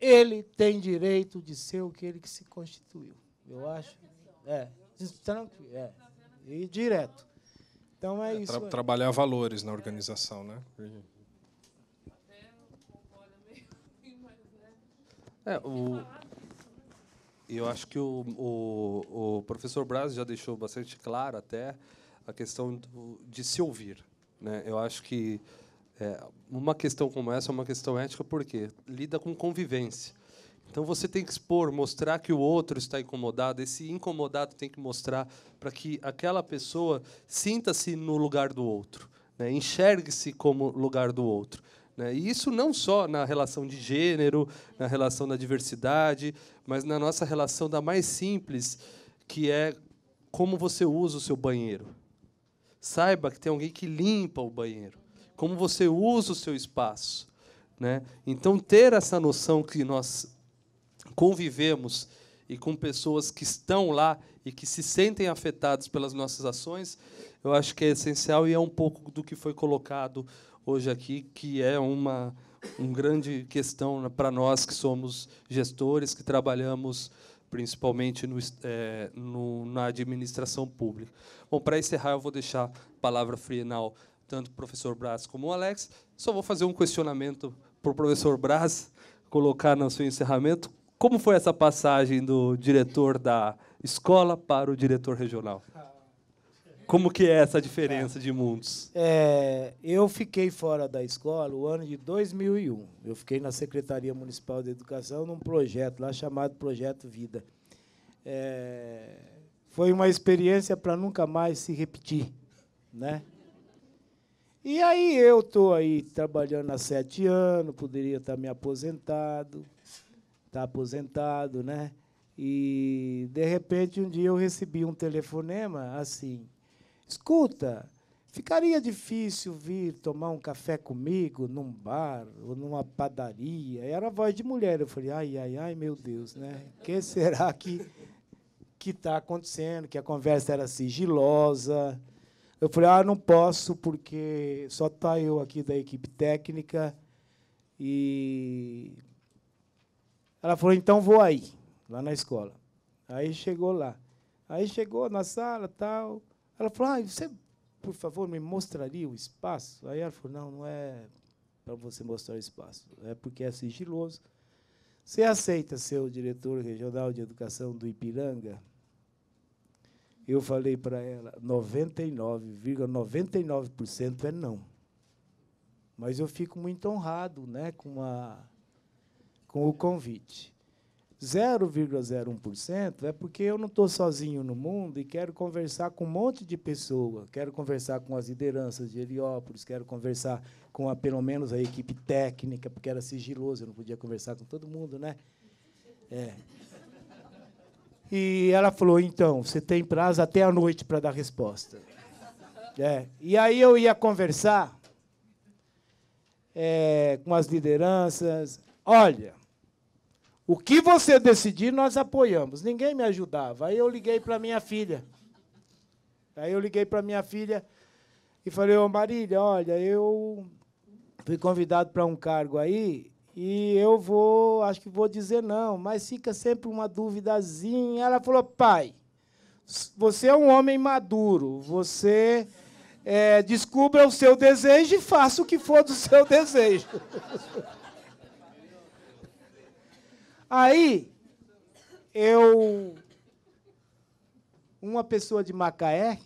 ele tem direito de ser o que ele que se constituiu. Eu acho. É, tranquilo. É e direto. Então é, é isso. Tra trabalhar valores na organização, né? É, o, eu acho que o, o, o professor Braz já deixou bastante claro até a questão de se ouvir. Né? Eu acho que é, uma questão como essa é uma questão ética porque lida com convivência. Então você tem que expor, mostrar que o outro está incomodado. Esse incomodado tem que mostrar para que aquela pessoa sinta-se no lugar do outro, né? enxergue-se como lugar do outro. Né? E isso não só na relação de gênero, na relação da diversidade, mas na nossa relação da mais simples, que é como você usa o seu banheiro. Saiba que tem alguém que limpa o banheiro. Como você usa o seu espaço. Né? Então, ter essa noção que nós convivemos e com pessoas que estão lá e que se sentem afetadas pelas nossas ações, eu acho que é essencial e é um pouco do que foi colocado hoje aqui, que é uma um grande questão para nós que somos gestores, que trabalhamos principalmente no, é, no, na administração pública. Bom, para encerrar, eu vou deixar a palavra final tanto para o professor Braz como o Alex. Só vou fazer um questionamento para o professor Braz, colocar no seu encerramento. Como foi essa passagem do diretor da escola para o diretor regional? Como que é essa diferença de mundos? É, eu fiquei fora da escola o ano de 2001. Eu fiquei na Secretaria Municipal de Educação num projeto lá chamado Projeto Vida. É, foi uma experiência para nunca mais se repetir, né? E aí eu estou aí trabalhando há sete anos, poderia estar me aposentado, está aposentado, né? E de repente um dia eu recebi um telefonema assim: escuta, ficaria difícil vir tomar um café comigo num bar ou numa padaria? Era a voz de mulher. Eu falei: ai, ai, ai, meu Deus, né? Que será que que está acontecendo? Que a conversa era sigilosa. Eu falei: ah, não posso porque só tá eu aqui da equipe técnica e ela falou, então vou aí, lá na escola. Aí chegou lá. Aí chegou na sala tal. Ela falou, ah, você, por favor, me mostraria o espaço? Aí ela falou, não, não é para você mostrar o espaço, é porque é sigiloso. Você aceita ser o diretor regional de educação do Ipiranga? Eu falei para ela, 99,99% ,99 é não. Mas eu fico muito honrado né, com a com o convite. 0,01% é porque eu não estou sozinho no mundo e quero conversar com um monte de pessoa. Quero conversar com as lideranças de Heliópolis, quero conversar com a, pelo menos a equipe técnica, porque era sigiloso, eu não podia conversar com todo mundo, né? É. E ela falou: então, você tem prazo até a noite para dar resposta. É. E aí eu ia conversar é, com as lideranças. Olha, o que você decidir, nós apoiamos. Ninguém me ajudava. Aí eu liguei para minha filha. Aí eu liguei para minha filha e falei, ô Marília, olha, eu fui convidado para um cargo aí e eu vou, acho que vou dizer não, mas fica sempre uma duvidazinha. Ela falou, pai, você é um homem maduro, você é, descubra o seu desejo e faça o que for do seu *laughs* desejo. Aí, eu. Uma pessoa de Macaé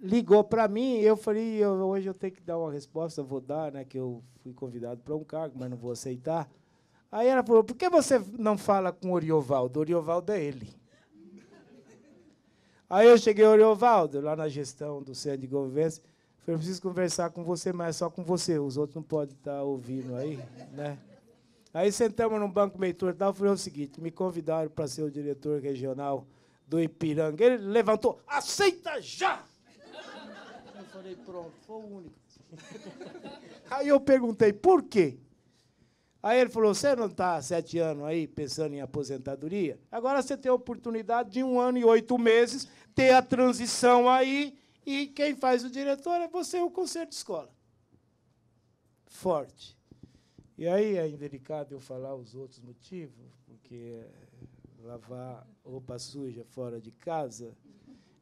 ligou para mim e eu falei: eu, hoje eu tenho que dar uma resposta, vou dar, né? Que eu fui convidado para um cargo, mas não vou aceitar. Aí ela falou: por que você não fala com o Oriovaldo? O Oriovaldo é ele. Aí eu cheguei, Oriovaldo, lá na gestão do Centro de Governança, falei: eu preciso conversar com você, mas é só com você, os outros não podem estar tá ouvindo aí, né? Aí sentamos num banco meitor e tal, falei o seguinte, me convidaram para ser o diretor regional do Ipiranga. Ele levantou, aceita já! Eu falei, pronto, foi o único. Aí eu perguntei, por quê? Aí ele falou, você não está sete anos aí pensando em aposentadoria? Agora você tem a oportunidade de um ano e oito meses ter a transição aí e quem faz o diretor é você, o conselho de escola. Forte. E aí é indelicado eu falar os outros motivos, porque lavar roupa suja fora de casa.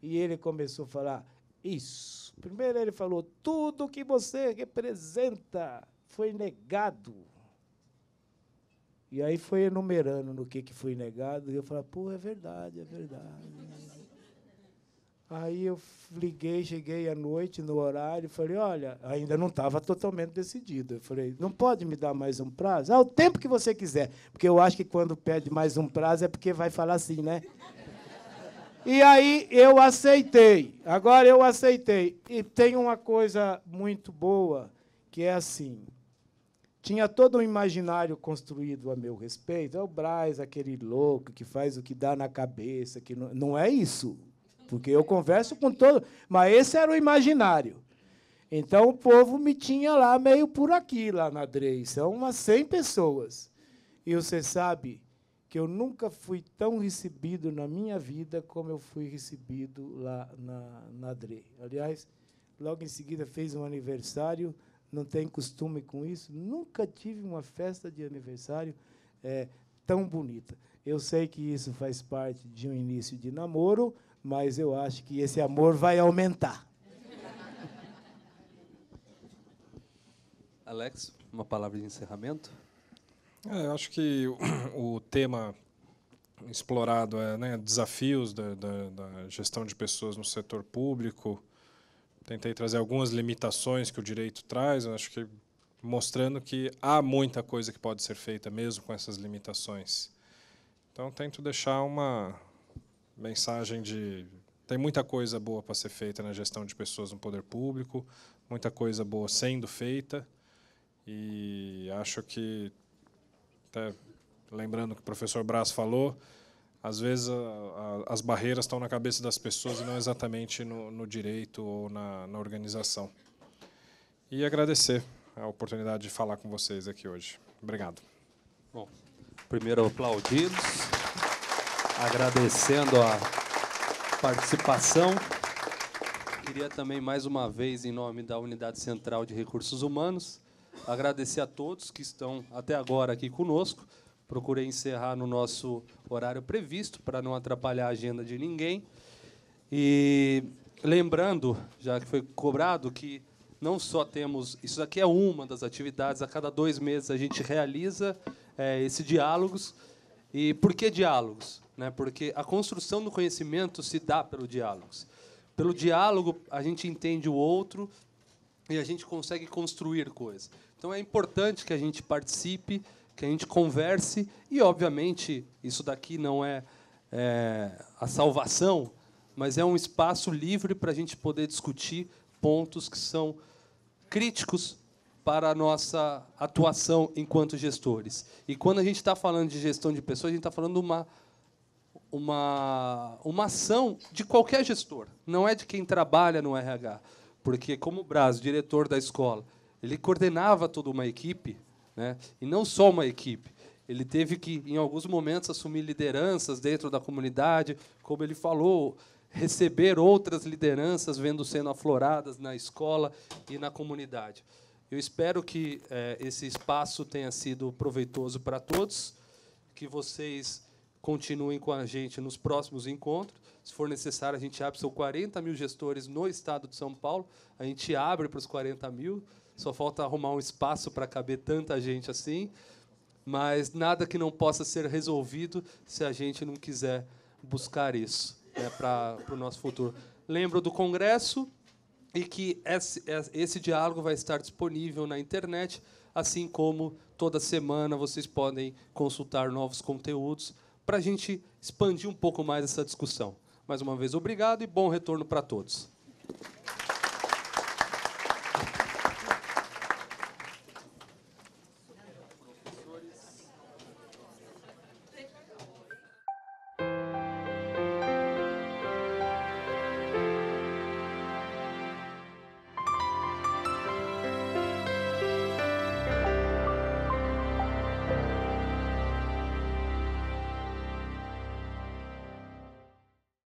E ele começou a falar isso. Primeiro ele falou: tudo que você representa foi negado. E aí foi enumerando no que, que foi negado, e eu falei, pô, é verdade, é verdade. Aí eu liguei, cheguei à noite no horário, falei, olha, ainda não estava totalmente decidido. Eu falei, não pode me dar mais um prazo? Ah, o tempo que você quiser. Porque eu acho que quando pede mais um prazo é porque vai falar assim, né? E aí eu aceitei. Agora eu aceitei. E tem uma coisa muito boa, que é assim. Tinha todo um imaginário construído a meu respeito. É o Braz, aquele louco que faz o que dá na cabeça. que Não, não é isso porque eu converso com todo, mas esse era o imaginário. Então o povo me tinha lá meio por aqui, lá na Drey, são umas 100 pessoas. E você sabe que eu nunca fui tão recebido na minha vida como eu fui recebido lá na, na Drey. Aliás, logo em seguida fez um aniversário, não tem costume com isso, nunca tive uma festa de aniversário é, tão bonita. Eu sei que isso faz parte de um início de namoro, mas eu acho que esse amor vai aumentar. Alex, uma palavra de encerramento? É, eu acho que o tema explorado é né, desafios da, da, da, gestão de pessoas no setor público. Tentei trazer algumas limitações que o direito traz, acho que mostrando que há muita coisa que pode ser feita mesmo com essas limitações. Então, tento deixar uma, mensagem de tem muita coisa boa para ser feita na gestão de pessoas no poder público, muita coisa boa sendo feita. E acho que, até lembrando o que o professor Braz falou, às vezes a, a, as barreiras estão na cabeça das pessoas e não exatamente no, no direito ou na, na organização. E agradecer a oportunidade de falar com vocês aqui hoje. Obrigado. Bom, primeiro aplaudidos agradecendo a participação. Queria também, mais uma vez, em nome da Unidade Central de Recursos Humanos, agradecer a todos que estão até agora aqui conosco. Procurei encerrar no nosso horário previsto para não atrapalhar a agenda de ninguém. E lembrando, já que foi cobrado, que não só temos. Isso aqui é uma das atividades, a cada dois meses a gente realiza é, esse diálogos. E por que diálogos? né? porque a construção do conhecimento se dá pelo diálogo. Pelo diálogo, a gente entende o outro e a gente consegue construir coisas. Então, é importante que a gente participe, que a gente converse, e, obviamente, isso daqui não é, é a salvação, mas é um espaço livre para a gente poder discutir pontos que são críticos para a nossa atuação enquanto gestores. E quando a gente está falando de gestão de pessoas, a gente está falando de uma uma, uma ação de qualquer gestor, não é de quem trabalha no RH. Porque, como o Braz, diretor da escola, ele coordenava toda uma equipe, né? e não só uma equipe. Ele teve que, em alguns momentos, assumir lideranças dentro da comunidade, como ele falou, receber outras lideranças vendo sendo afloradas na escola e na comunidade. Eu espero que eh, esse espaço tenha sido proveitoso para todos, que vocês continuem com a gente nos próximos encontros. Se for necessário, a gente abre. São 40 mil gestores no estado de São Paulo. A gente abre para os 40 mil. Só falta arrumar um espaço para caber tanta gente assim. Mas nada que não possa ser resolvido se a gente não quiser buscar isso né, para o nosso futuro. Lembro do Congresso e que esse, esse diálogo vai estar disponível na internet, assim como toda semana vocês podem consultar novos conteúdos para a gente expandir um pouco mais essa discussão. Mais uma vez, obrigado e bom retorno para todos.